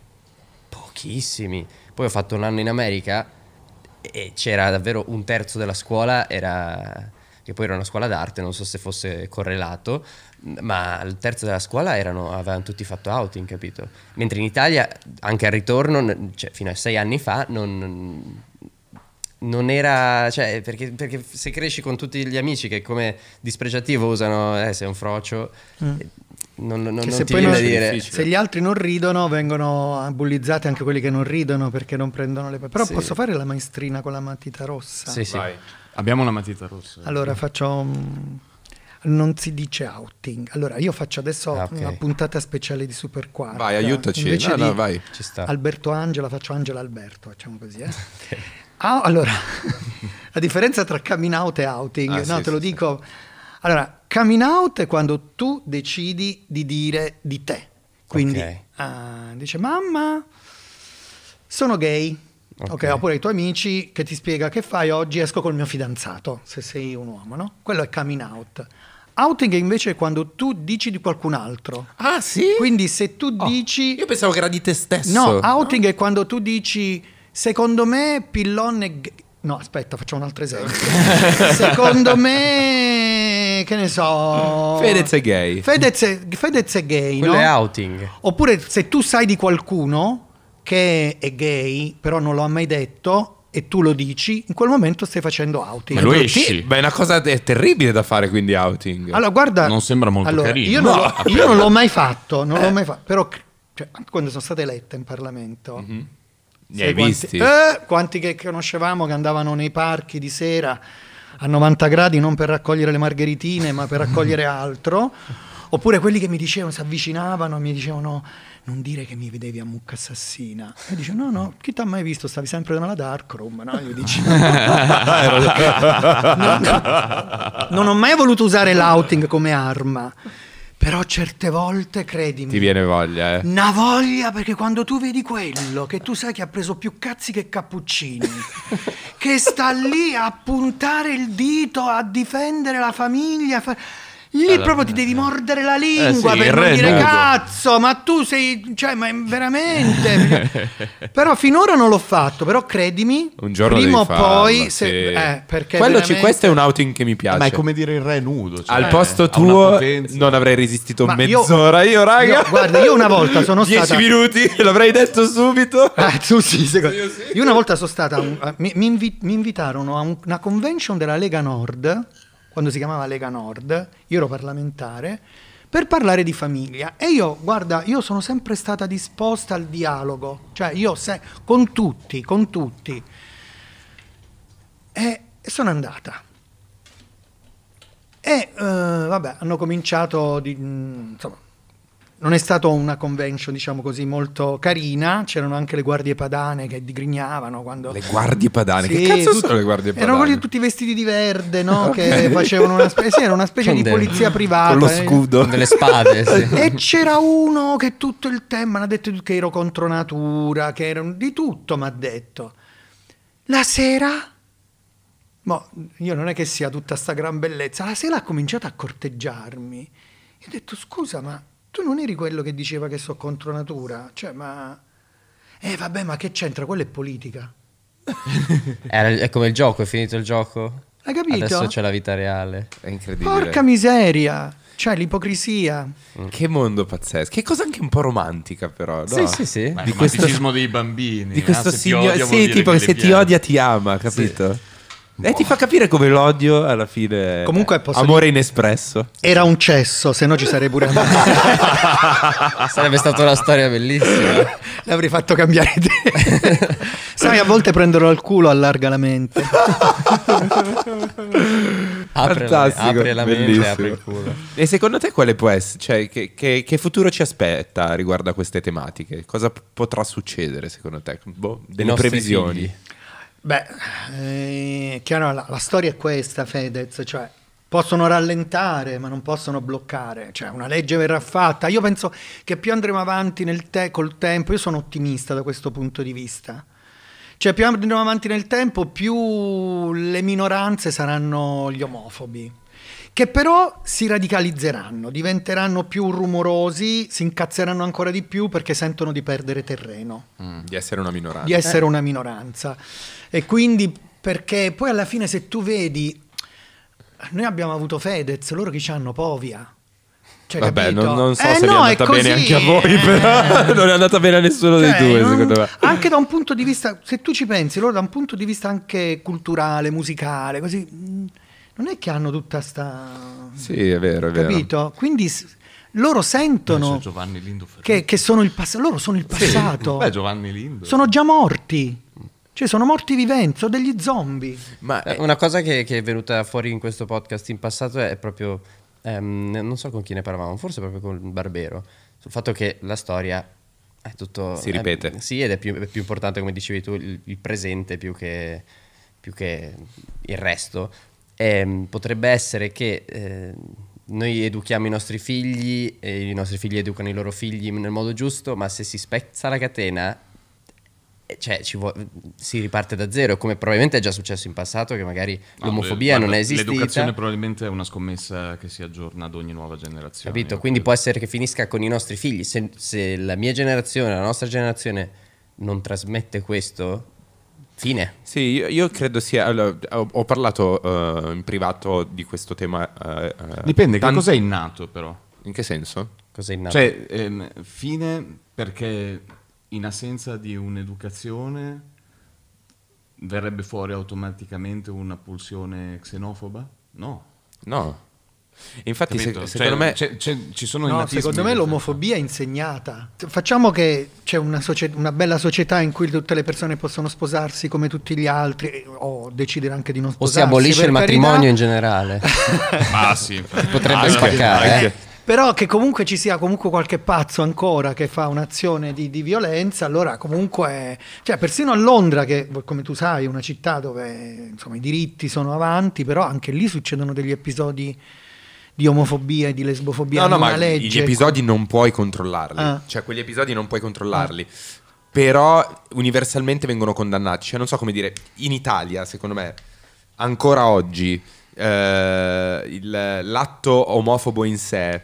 pochissimi. Poi ho fatto un anno in America e c'era davvero un terzo della scuola, era, che poi era una scuola d'arte, non so se fosse correlato, ma il terzo della scuola erano, avevano tutti fatto outing, capito? Mentre in Italia, anche al ritorno, cioè fino a sei anni fa, non, non era, cioè, perché, perché, se cresci con tutti gli amici che come dispregiativo usano, eh, sei un frocio, mm non, non, non se ti viene dire. Se gli altri non ridono, vengono bullizzati anche quelli che non ridono perché non prendono le Però sì. posso fare la maestrina con la matita rossa? Sì, sì. Vai. Abbiamo la matita rossa. Allora faccio. non si dice outing. Allora io faccio adesso ah, okay. una puntata speciale di Super Quarta. Vai, aiutaci. Invece no, no, vai. Ci sta. Alberto Angela, faccio Angela Alberto, facciamo così. Eh? okay. ah, allora, la differenza tra coming out e outing, ah, no, sì, te lo dico. Allora, coming out è quando tu decidi di dire di te. Quindi okay. uh, dice mamma, sono gay. Okay. ok, oppure i tuoi amici che ti spiega che fai oggi esco col mio fidanzato, se sei un uomo, no? Quello è coming out. Outing invece è quando tu dici di qualcun altro. Ah, sì? Quindi se tu oh, dici Io pensavo che era di te stesso. No, outing no? è quando tu dici secondo me Pillon è No, aspetta, facciamo un altro esempio. secondo me che ne so... Fedez è gay. Fedez è, Fedez è gay, Quello no? è outing. Oppure se tu sai di qualcuno che è gay, però non lo ha mai detto, e tu lo dici, in quel momento stai facendo outing. Ma lo esci. Beh, è una cosa è terribile da fare quindi outing. Allora, guarda. Non sembra molto allora, carino. Io, no. non io, non l'ho mai fatto, non eh. l'ho mai fatto. Però cioè, quando sono stata eletta in Parlamento. Mm-hmm. Ne hai quanti, visti? Eh, quanti che conoscevamo che andavano nei parchi di sera a 90 gradi non per raccogliere le margheritine ma per raccogliere altro, oppure quelli che mi dicevano, si avvicinavano e mi dicevano non dire che mi vedevi a mucca assassina. E dice: No, no, chi ti ha mai visto? Stavi sempre nella dark room. No, io dici. non, non ho mai voluto usare l'outing come arma. Però certe volte, credimi, ti viene voglia, eh. Una voglia perché quando tu vedi quello che tu sai che ha preso più cazzi che cappuccini, che sta lì a puntare il dito, a difendere la famiglia, fa... Lì allora, proprio ti eh, devi eh. mordere la lingua eh sì, per non dire nudo. cazzo, ma tu sei, cioè, ma veramente. però finora non l'ho fatto, però credimi, un giorno prima o poi, se, eh, perché veramente... questo è un outing che mi piace. Ma è come dire il re nudo. Cioè, Al eh, posto tuo non avrei resistito ma mezz'ora, io, io raga. Io, guarda, io una volta sono 10 stata... 10 minuti, l'avrei detto subito. Ah, tu sì, secondo... io, io una volta sono stata, un... mi, mi, invitarono a una convention della Lega Nord quando si chiamava Lega Nord, io ero parlamentare, per parlare di famiglia. E io, guarda, io sono sempre stata disposta al dialogo, cioè io se, con tutti, con tutti. E, e sono andata. E eh, vabbè, hanno cominciato, di, mm, insomma, non è stata una convention, diciamo così, molto carina. C'erano anche le guardie padane che digrignavano quando... Le guardie padane? Sì, che cazzo tutto... sono le guardie padane? Erano quelli tutti vestiti di verde, no? Che facevano una, spe... sì, era una specie Condemno. di polizia privata. Con lo eh. scudo. Eh. Con delle spade, sì. E c'era uno che tutto il tempo mi ha detto che ero contro natura, che ero... Di tutto mi ha detto. La sera... Ma io non è che sia tutta sta gran bellezza. La sera ha cominciato a corteggiarmi. E ho detto, scusa, ma tu non eri quello che diceva che so contro natura, cioè ma... Eh vabbè, ma che c'entra? Quella è politica. Era, è come il gioco, è finito il gioco? Hai capito? Adesso c'è la vita reale. È incredibile. Porca miseria! Cioè l'ipocrisia. Mm. Che mondo pazzesco. Che cosa anche un po' romantica però. No? Sì, sì, sì. Ma di questo dei bambini. Di questo eh, signore... Sì, tipo che se ti odia ti ama, capito? Sì. E ti fa capire come l'odio alla fine. Comunque, posso amore inespresso. Era un cesso, se no ci sarei pure andato. Sarebbe stata una storia bellissima. L'avrei fatto cambiare idea. Sai, a volte prenderlo al culo allarga la mente. Fantastico. La, apre la mente, bellissimo. apre il culo. E secondo te quale può essere? Cioè, che, che, che, futuro ci aspetta riguardo a queste tematiche? Cosa potrà succedere secondo te? Boh, delle previsioni. Figli. Beh, eh, chiaro, la, la, storia è questa, Fedez, cioè possono rallentare ma non possono bloccare, cioè una legge verrà fatta. Io penso che più andremo avanti te, col tempo, io sono ottimista da questo punto di vista. Cioè più andremo avanti nel tempo, più le minoranze saranno gli omofobi che però si radicalizzeranno, diventeranno più rumorosi, si incazzeranno ancora di più perché sentono di perdere terreno. Mm, di essere una minoranza. Di essere una minoranza. E quindi perché poi alla fine se tu vedi, noi abbiamo avuto Fedez, loro che ci hanno Povia. Cioè, Vabbè, non, non, so eh se no, è andata bene anche a voi, però eh. non è andata bene a nessuno cioè, dei due, non, secondo me. Anche da un punto di vista, se tu ci pensi, loro da un punto di vista anche culturale, musicale, così non è che hanno tutta sta... Sì, è vero, è vero. Capito? Quindi loro sentono Giovanni che, che, sono il passato, loro sono il passato. Sì. Beh, Giovanni Lindo. Sono già morti. Cioè, sono morti viventi, sono degli zombie. Ma eh. una cosa che, che, è venuta fuori in questo podcast in passato è proprio. Ehm, non so con chi ne parlavamo, forse proprio con Barbero. Sul fatto che la storia è tutto. Si ripete. È, sì, ed è più, è più, importante, come dicevi tu, il, il presente più che, più che il resto eh, potrebbe essere che eh, noi educhiamo i nostri figli e i nostri figli educano i loro figli nel modo giusto, ma se si spezza la catena, eh, cioè, si riparte da zero, come probabilmente è già successo in passato, che magari no, ah, l'omofobia non è esistita. L'educazione probabilmente è una scommessa che si aggiorna ad ogni nuova generazione. Capito? Quindi può essere che finisca con i nostri figli. Se, se la mia generazione, la nostra generazione non trasmette questo, Fine. Sì, io, io credo sia. Allora, ho, ho, parlato uh, in privato di questo tema. Uh, Dipende, tanto... cos'è innato, però? In che senso? Cos'è innato? Cioè, ehm, fine perché in assenza di un'educazione verrebbe fuori automaticamente una pulsione xenofoba? No. No. Infatti, se, secondo cioè, me c'è, c'è, ci sono no, Secondo me cioè. l'omofobia è insegnata. Facciamo che c'è una, socie- una, bella società in cui tutte le persone possono sposarsi come tutti gli altri, o decidere anche di non sposarsi. O si abolisce il matrimonio carità. in generale. Ma ah, sì, potrebbe ah, spaccare. Eh. Però che comunque ci sia comunque qualche pazzo ancora che fa un'azione di, di violenza, allora comunque, cioè persino a Londra, che come tu sai è una città dove insomma, i diritti sono avanti, però anche lì succedono degli episodi di omofobia e di lesbofobia no, no, ma legge. Gli episodi non puoi controllarli, ah. cioè quegli episodi non puoi controllarli. Ah. Però universalmente vengono condannati. Cioè, non so come dire, in Italia, secondo me, ancora oggi eh, il, l'atto omofobo in sé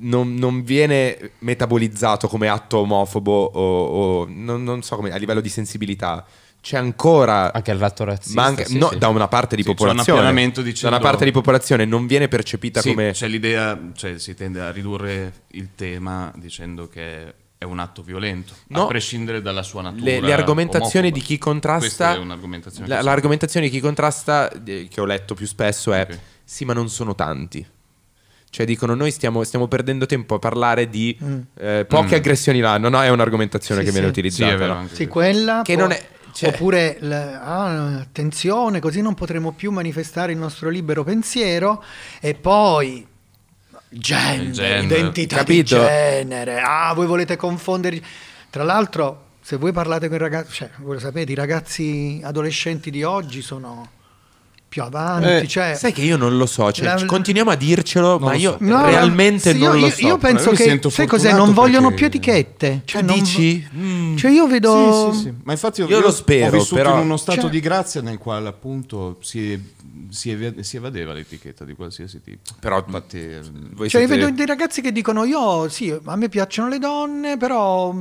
non, non, viene metabolizzato come atto omofobo o, o non, non so come a livello di sensibilità c'è ancora anche il lato razzista manca, sì, no, sì. da una parte di sì, popolazione un da una parte di popolazione non viene percepita come c'è l'idea cioè si tende a ridurre il tema dicendo che è un atto violento no. a prescindere dalla sua natura le, le argomentazioni omofoba. di chi contrasta la, l'argomentazione di chi contrasta eh, che ho letto più spesso è okay. sì ma non sono tanti cioè dicono noi stiamo, stiamo, perdendo tempo a parlare di mm. eh, poche mm. aggressioni l'anno, no? È un'argomentazione sì, che viene sì. utilizzata. Sì, no? sì quella. Che può... non è, cioè. Oppure ah, attenzione, così non potremo più manifestare il nostro libero pensiero e poi genere, genere. identità Capito? di genere. Ah, voi volete confondere Tra l'altro, se voi parlate con i ragazzi, cioè, voi lo sapete, i ragazzi adolescenti di oggi sono più avanti. Eh, cioè, sai che io non lo so, cioè, la, continuiamo a dircelo, ma io no, realmente sì, non io, lo so. Io penso io che, sai cos'è, non vogliono più etichette. Cioè, non, dici? Mm. Cioè io vedo... Sì, sì, ma infatti io, io lo spero, ho vissuto però... in uno stato cioè... di grazia nel quale appunto si, si, si, evadeva l'etichetta di qualsiasi tipo. Però infatti... Cioè siete... io vedo dei ragazzi che dicono io, sì, a me piacciono le donne, però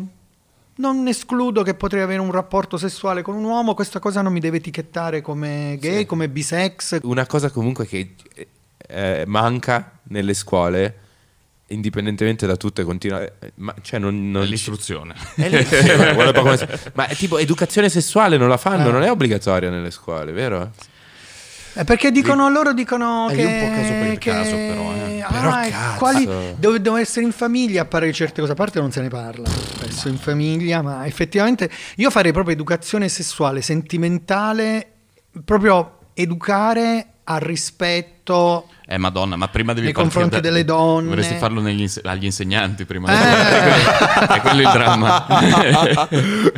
non escludo che potrei avere un rapporto sessuale con un uomo, questa cosa non mi deve etichettare come gay, sì. come bisex. Una cosa comunque che eh, manca nelle scuole, indipendentemente da tutto, continua... Ma, cioè non, non... È l'istruzione. È l'istruzione. ma è tipo educazione sessuale non la fanno, eh. non è obbligatoria nelle scuole, vero? Sì. Eh, perché dicono Lì, loro dicono è eh, che... È un po' caso per che, caso però. Eh. Ah, però ah, quali, dove, dove essere in famiglia a parlare certe cose, a parte non se ne parla. Spesso in famiglia, ma effettivamente io farei proprio educazione sessuale, sentimentale, proprio educare al rispetto eh madonna, ma prima devi... Nei confronti da, delle donne. Dovresti farlo negli, agli insegnanti prima. Eh. è quello il dramma.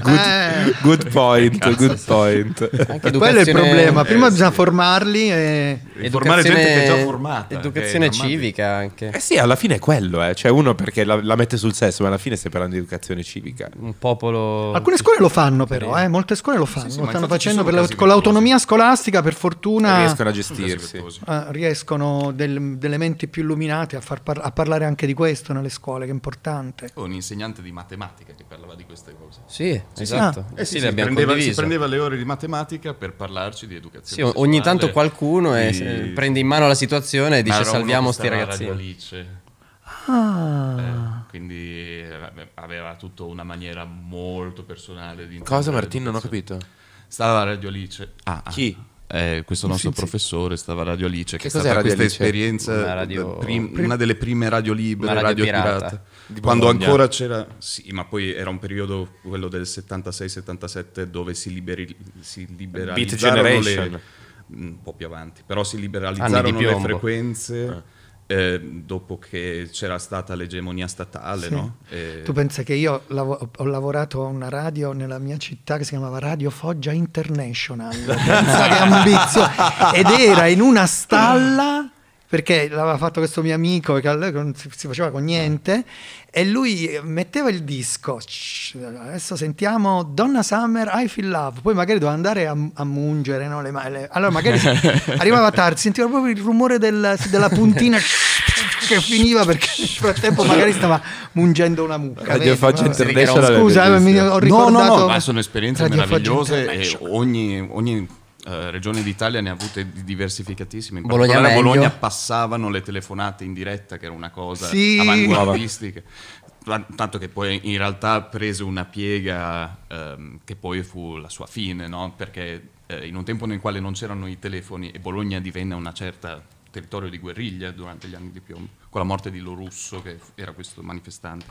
good, eh. good, point, Cazzo, good point. Anche quello è il problema. Prima eh, bisogna sì. formarli e... Formare gente che è già formata. Educazione civica anche. Eh sì, alla fine è quello, eh. Cioè uno perché la, la mette sul sesso, ma alla fine stai parlando di educazione civica. Un popolo... Alcune scuole lo fanno però, eh. Molte scuole lo fanno. Sì, lo stanno facendo la, con l'autonomia scolastica, per fortuna... Riescono a gestirsi. Ah, riescono del, delle menti più illuminate a, par- a, parlare anche di questo nelle scuole, che è importante. Oh, un insegnante di matematica che parlava di queste cose. Sì, esatto. Ah, eh sì, sì, si, prendeva, si, prendeva, le ore di matematica per parlarci di educazione. Sì, ogni tanto qualcuno di... è, eh, prende in mano la situazione e dice salviamo sti ragazzini. Ah. Eh, quindi eh, aveva tutto una maniera molto personale di... Cosa Martino non ho capito? Stava a Radio Alice. Ah, ah. Chi? eh, questo nostro sì, professore stava a Radio Alice, che, che è stata questa Alice? esperienza, una, radio... Eh, prim, una, delle prime radio libere, radio, radio, pirata, pirata quando ancora c'era, sì, ma poi era un periodo, quello del 76-77, dove si, liberi, si liberalizzarono le, un po' più avanti, però si liberalizzarono le frequenze. Eh eh, dopo che c'era stata l'egemonia statale, sì. no? e... Tu eh, pensi che io lav- ho lavorato a una radio nella mia città che si chiamava Radio Foggia International, che ambizio! Ed era in una stalla perché l'aveva fatto questo mio amico che non si faceva con niente e lui metteva il disco adesso sentiamo Donna Summer I Feel Love poi magari doveva andare a, a mungere no? le, le, allora magari arrivava tardi sentiva proprio il rumore del, della puntina che finiva perché nel frattempo magari stava mungendo una mucca Radio Faccia International scusa eh, mi ho ricordato no, no, no. ma sono esperienze meravigliose e ogni, ogni eh, regioni d'Italia ne ha avute diversificatissime. In Bologna a Bologna passavano le telefonate in diretta, che era una cosa sì. avanguardistica. Tanto che poi in realtà prese una piega ehm, che poi fu la sua fine, no? perché eh, in un tempo nel quale non c'erano i telefoni e Bologna divenne una certa territorio di guerriglia durante gli anni di piombo, con la morte di Lo Russo, che era questo manifestante.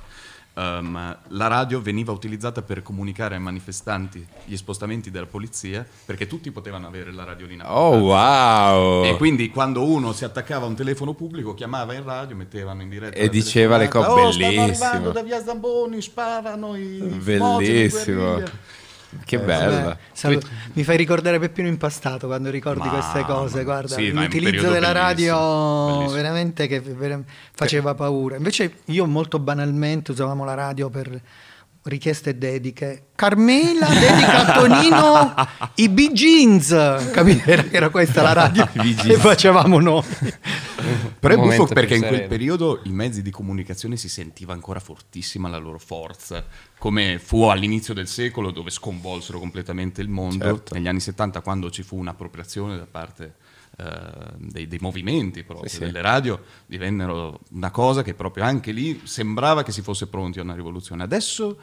Um, la radio veniva utilizzata per comunicare ai manifestanti gli spostamenti della polizia perché tutti potevano avere la radiolina. Oh wow! E quindi quando uno si attaccava a un telefono pubblico chiamava in radio, mettevano in diretta e diceva le cose oh, oh bellissime. da via Zamboni, sparano i Bellissimo. Che eh, bella. Beh, mi fai ricordare Peppino Impastato quando ricordi ma, queste cose. Guarda, sì, l'utilizzo della bellissimo, radio bellissimo. veramente che ver- faceva sì. paura. Invece io molto banalmente usavamo la radio per richieste dediche. Carmela dedica a Tonino i Bee Jeans Capite? Era, era questa la radio che facevamo noi. Però è buffo perché in quel periodo i mezzi di comunicazione si sentiva ancora fortissima la loro forza, come fu all'inizio del secolo dove sconvolsero completamente il mondo, certo. negli anni 70 quando ci fu un'appropriazione da parte Uh, dei, dei, movimenti proprio, sì, sì. delle radio, divennero una cosa che proprio anche lì sembrava che si fosse pronti a una rivoluzione. Adesso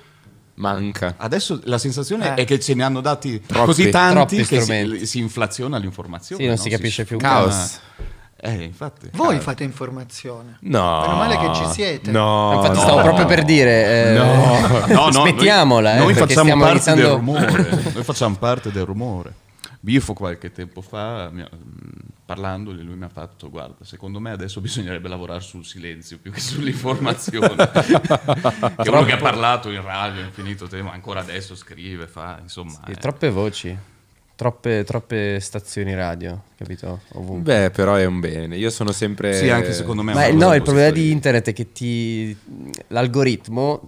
manca. Adesso la sensazione eh. è che ce ne hanno dati troppi, così tanti che si, si, inflaziona l'informazione. Sì, non no? si capisce si, più. Caos. Una, eh, infatti. Voi caro. fate informazione. No. Meno male che ci siete. No. Infatti no, stavo no, proprio no. per dire... Eh, no. no, Aspettiamola. Noi, eh, noi facciamo parte iniziando... del rumore. noi facciamo parte del rumore. Bifo qualche tempo fa, mia, mm, parlandogli, lui mi ha fatto, guarda, secondo me adesso bisognerebbe lavorare sul silenzio più che sull'informazione. che uno che ha parlato in radio, infinito tempo, ancora adesso scrive, fa, insomma... Sì, è... Eh. Troppe voci. Troppe, troppe, stazioni radio, capito? Ovunque. Beh, però è un bene. Io sono sempre. Sì, anche secondo me. Ma no, il problema di internet è che ti... l'algoritmo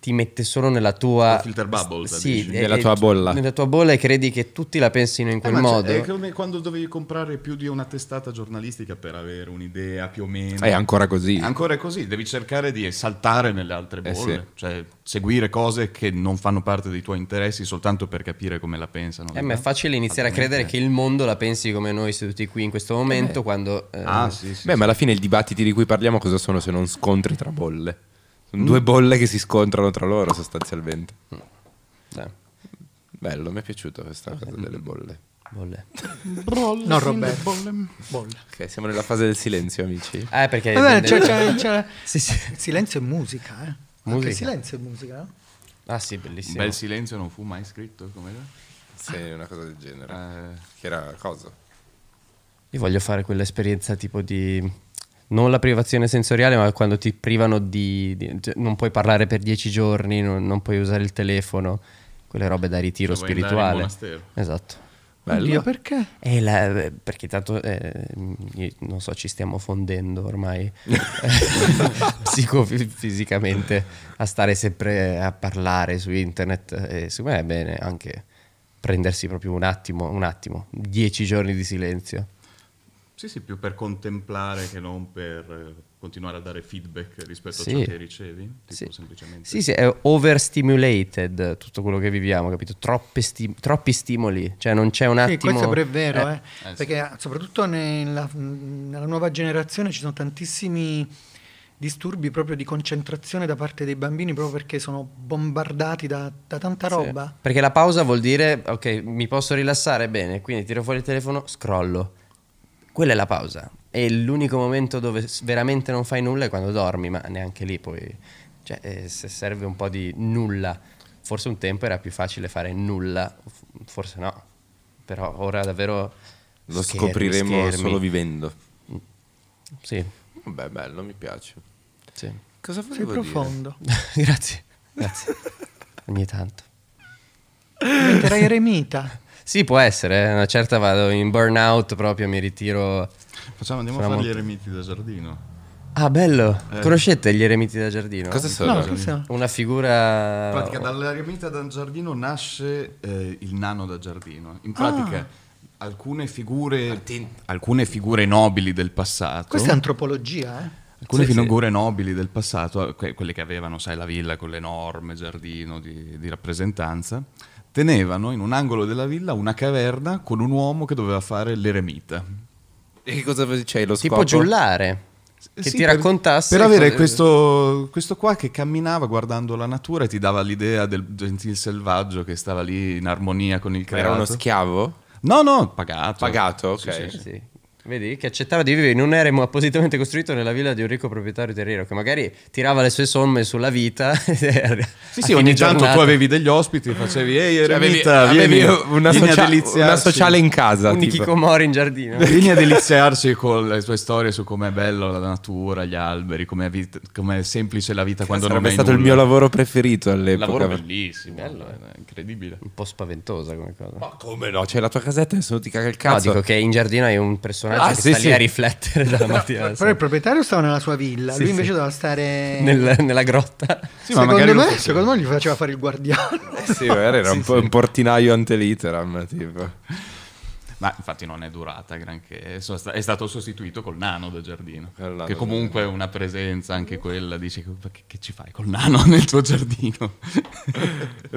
ti mette solo nella tua il filter bubble, sì, dici, eh, nella tua eh, bolla. Nella tua bolla e credi che tutti la pensino in eh, quel eh, modo. Cioè, è come quando dovevi comprare più di una testata giornalistica per avere un'idea più o meno. È ancora così. Ancora così, devi cercare di saltare nelle altre bolle, eh sì. cioè seguire cose che non fanno parte dei tuoi interessi soltanto per capire come la pensano. Eh, ma è facile iniziare a credere che il mondo la pensi come noi seduti qui in questo momento eh. quando Ah, sì, sì, Beh, ma alla fine i dibattiti di cui parliamo cosa sono se non scontri tra bolle? Sono mm. due bolle che si scontrano tra loro sostanzialmente. Eh. Bello, mi è piaciuta questa cosa delle bolle. Bolle. Brolle, no, Roberto. Bolle. bolle. Ok, siamo nella fase del silenzio, amici. Eh, perché... Vabbè, c'è, c'è, c'è... Sì, sì. Silenzio e musica, eh. Musica. silenzio e musica, no? Eh. Ah sì, bellissimo. Un Bel silenzio non fu mai scritto, come era? Sì, una cosa del genere. Eh. Che era cosa? Io voglio fare quell'esperienza tipo di non la privazione sensoriale, ma quando ti privano di... di cioè, non puoi parlare per dieci giorni, non, non, puoi usare il telefono, quelle robe da ritiro cioè, spirituale. Esatto. Bello. Oddio, perché? Eh, la, perché tanto, eh, non so, ci stiamo fondendo ormai eh, psicofisicamente a stare sempre a parlare su internet. E secondo me è bene anche prendersi proprio un attimo, un attimo, dieci giorni di silenzio. Sì, sì, più per contemplare che non per eh, continuare a dare feedback rispetto sì. a ciò che ricevi. Tipo, sì. sì. sì, è overstimulated tutto quello che viviamo, capito? Sti- troppi stimoli, cioè non c'è un attimo... Sì, questo è vero, eh. Eh. Eh, perché eh, soprattutto nella, nella nuova generazione ci sono tantissimi disturbi proprio di concentrazione da parte dei bambini proprio perché sono bombardati da, da tanta roba. Sì. Perché la pausa vuol dire ok, mi posso rilassare bene, quindi tiro fuori il telefono, scrollo quella è la pausa. E l'unico momento dove veramente non fai nulla è quando dormi, ma neanche lì poi... Cioè, eh, se serve un po' di nulla. Forse un tempo era più facile fare nulla, forse no. Però ora davvero... Lo schermi, scopriremo schermi. solo vivendo. Mm. Sì. Vabbè, bello, mi piace. Sì. Cosa volevo Sei profondo. Grazie. Grazie. Ogni tanto. Diventerai eremita. Sì, può essere, eh, una certa vado in burnout proprio, mi ritiro. Facciamo, andiamo Sarà a fare molto... gli eremiti da giardino. Ah, bello. Eh. Conoscete gli eremiti da giardino? Cosa sono? No, Una figura... In pratica, dall'eremita da giardino nasce eh, il nano da giardino. In pratica... Ah. Alcune figure, alcune figure nobili del passato. Questa è antropologia, eh? Alcune sì, figure sì. nobili del passato, que- quelle che avevano, sai, la villa con l'enorme giardino di, di rappresentanza, tenevano in un angolo della villa una caverna con un uomo che doveva fare l'eremita. E che cosa c'è lo scopo? Tipo giullare. Eh, che sì, ti raccontasse. Per avere questo, questo, qua che camminava guardando la natura e ti dava l'idea del gentil selvaggio che stava lì in armonia con il creato. Era uno schiavo? No, no, pagato. Pagato, ok. Sì, sì, Vedi, che accettava di vivere in un eremo appositamente costruito nella villa di un ricco proprietario terriero che magari tirava le sue somme sulla vita. sì, sì, ogni tanto giornata. tu avevi degli ospiti, facevi ehi, cioè, eremita, avevi, una, socia- una, sociale in casa. Un Nikikomori in giardino. Vieni a deliziarci con le tue storie su com'è bello la natura, gli alberi, com'è, vit- com'è semplice la vita che quando non è stato nulla. il mio lavoro preferito all'epoca. Lavoro bellissimo, bello, eh. eh. incredibile. Un po' spaventosa come cosa. Ma come no? C'è cioè, la tua casetta e se ti caga il cazzo. No, dico che in giardino hai un personaggio ah, che sì, sta sì. lì a riflettere dalla mattina. No, però il proprietario stava nella sua villa, sì, lui invece doveva stare Nel, nella grotta. Secondo me, secondo, me, gli faceva fare il guardiano. Eh sì, magari era un, po- un portinaio anteliteram, tipo. Ma infatti non è durata granché, è stato sostituito col nano del giardino, Carlano, che comunque è una presenza anche quella, dici che, che ci fai col nano nel tuo giardino?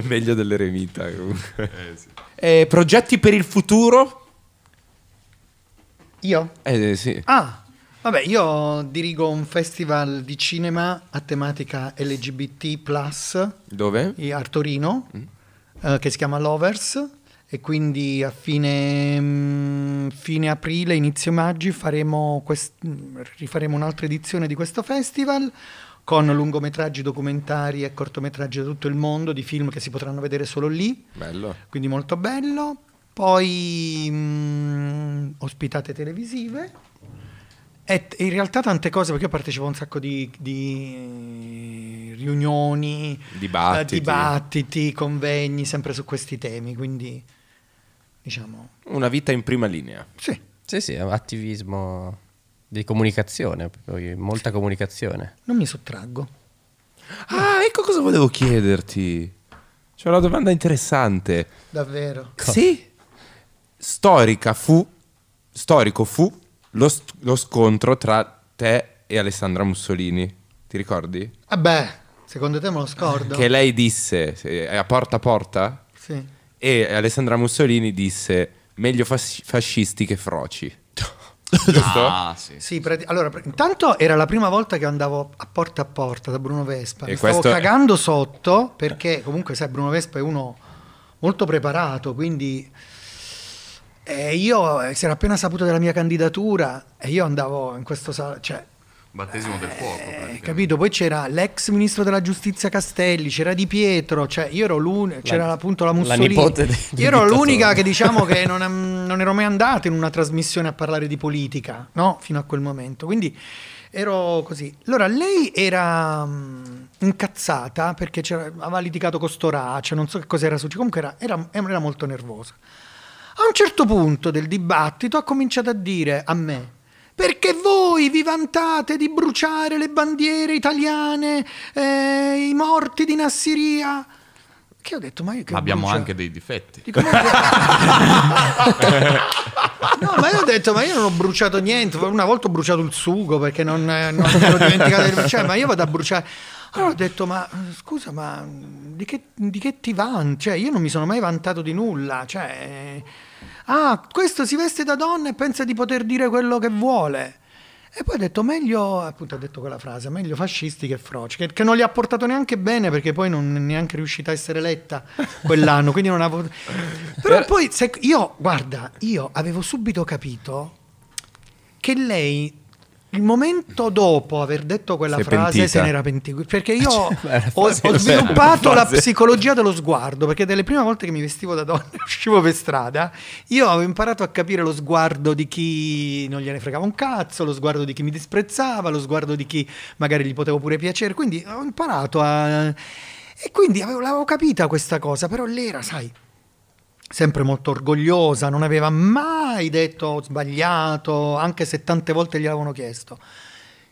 Meglio dell'eremita comunque. Eh, sì. eh, progetti per il futuro? Io? Eh, eh sì. Ah, vabbè, io dirigo un festival di cinema a tematica LGBT+. Dove? A Torino, mm. eh, che si chiama Lovers. E quindi a fine, mm, fine aprile, inizio maggio, quest- rifaremo un'altra edizione di questo festival con lungometraggi, documentari e cortometraggi da tutto il mondo, di film che si potranno vedere solo lì. Bello. Quindi molto bello poi mh, mm, ospitate televisive e in realtà tante cose perché io partecipo a un sacco di, di eh, riunioni, eh, dibattiti. Eh, dibattiti. convegni sempre su questi temi, quindi diciamo... Una vita in prima linea. Sì. Sì, sì, attivismo di comunicazione, molta comunicazione. Non mi sottraggo. Ah, ecco cosa volevo chiederti. C'è una domanda interessante. Davvero? Co sì. Storica fu, storico fu lo, st- lo scontro tra te e Alessandra Mussolini. Ti ricordi? Ah beh, secondo te me lo scordo. Che lei disse eh, a porta a porta? Sì. E Alessandra Mussolini disse meglio fas- fascisti che froci. Giusto? Ah, ah sì. sì prati- allora, pr- intanto era la prima volta che andavo a porta a porta da Bruno Vespa. E Mi stavo cagando sotto perché comunque sai Bruno Vespa è uno molto preparato, quindi e io eh, si era appena saputo della mia candidatura e io andavo in questo sal- cioè, battesimo del eh, fuoco. Eh, capito? Poi c'era l'ex ministro della giustizia Castelli, c'era Di Pietro, cioè io ero l'unica, c'era appunto la Mussolini. La di, di io ero l'unica che diciamo che non, non, ero mai andata in una trasmissione a parlare di politica, no? Fino a quel momento. Quindi ero così. Allora lei era um, incazzata perché aveva litigato con Storace, cioè, non so che cosa era successo, comunque era, era, era molto nervosa. A un certo punto del dibattito ha cominciato a dire a me, perché voi vi vantate di bruciare le bandiere italiane, eh, i morti di Nassiria? Che ho detto, ma io che Abbiamo brucia? anche dei difetti. Dico, no, ma io ho detto, ma io non ho bruciato niente. Una volta ho bruciato il sugo perché non, eh, non me lo dimenticate. Cioè, ma io vado a bruciare. Allora ho detto, ma scusa, ma di che, di che ti vanti? Cioè, io non mi sono mai vantato di nulla, cioè... Ah, questo si veste da donna e pensa di poter dire quello che vuole. E poi ha detto meglio, appunto ha detto quella frase, meglio fascisti che froci, che, che, non li ha portato neanche bene perché poi non è neanche riuscita a essere letta quell'anno, quindi non ha potuto... Però eh. poi se, io, guarda, io avevo subito capito che lei il momento dopo aver detto quella si frase pentita. se n'era pentito perché io cioè, ho, ho, sviluppato la psicologia dello sguardo perché dalle prime volte che mi vestivo da donna e uscivo per strada io avevo imparato a capire lo sguardo di chi non gliene fregava un cazzo lo sguardo di chi mi disprezzava lo sguardo di chi magari gli potevo pure piacere quindi ho imparato a e quindi l'avevo capita questa cosa però l'era sai sempre molto orgogliosa, non aveva mai detto sbagliato, anche se tante volte gli avevano chiesto.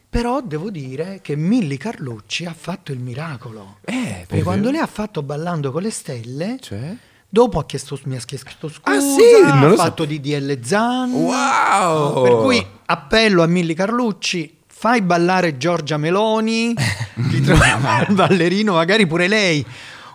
Però devo dire che Milli Carlucci ha fatto il miracolo. Eh, perché quando lei ha fatto Ballando con le stelle, cioè? dopo ha chiesto, mi ha chiesto ah, scusa, ah, sì? ha fatto so. DL Zan. Wow! Per cui appello a Milli Carlucci, fai ballare Giorgia Meloni, ti troviamo un ballerino, magari pure lei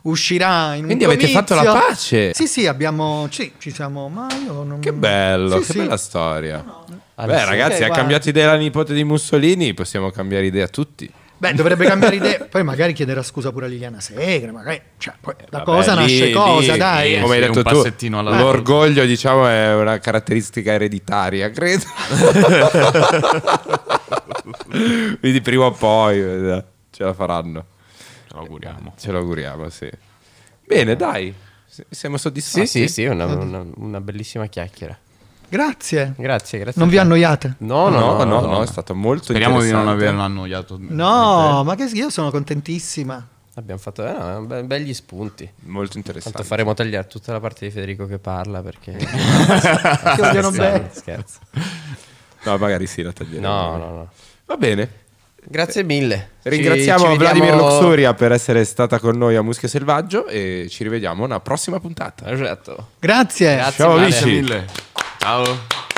uscirà in Quindi un Quindi avete fatto la pace? Sì, sì, abbiamo sì, ci siamo, ma io non Che bello, sì, che sì. bella storia. No, no. Allora, Beh, ragazzi, eh, ha cambiato idea la nipote di Mussolini, possiamo cambiare idea tutti. Beh, dovrebbe cambiare idea. Poi magari chiederà scusa pure a Liliana Segre. Magari, cioè, poi, eh, la cosa lì, nasce lì, cosa, lì, dai. come hai detto tu, l'orgoglio, diciamo, è una caratteristica ereditaria, credo. Quindi prima o poi eh, ce la faranno lo auguriamo. Ce l'auguriamo, auguriamo, sì. Bene, dai, siamo soddisfatti. Sì, sì, sì, una, una, una bellissima chiacchiera. Grazie. Grazie, grazie. Non vi annoiate? No, no, no, no, no è stato molto Speriamo di non averla annoiato. No, ma che io sono contentissima. Abbiamo fatto eh, be- begli spunti. Molto interessante. Tanto faremo tagliare tutta la parte di Federico che parla perché... che vogliono bene. Scherzo. No, magari sì, la taglieremo. No, no, no. Va bene. Grazie mille. Ringraziamo ci, ci Vladimir vediamo... Luxuria per essere stata con noi a Muschio Selvaggio e ci rivediamo alla prossima puntata. Esatto. Grazie. Grazie Ciao mille. amici. Ciao.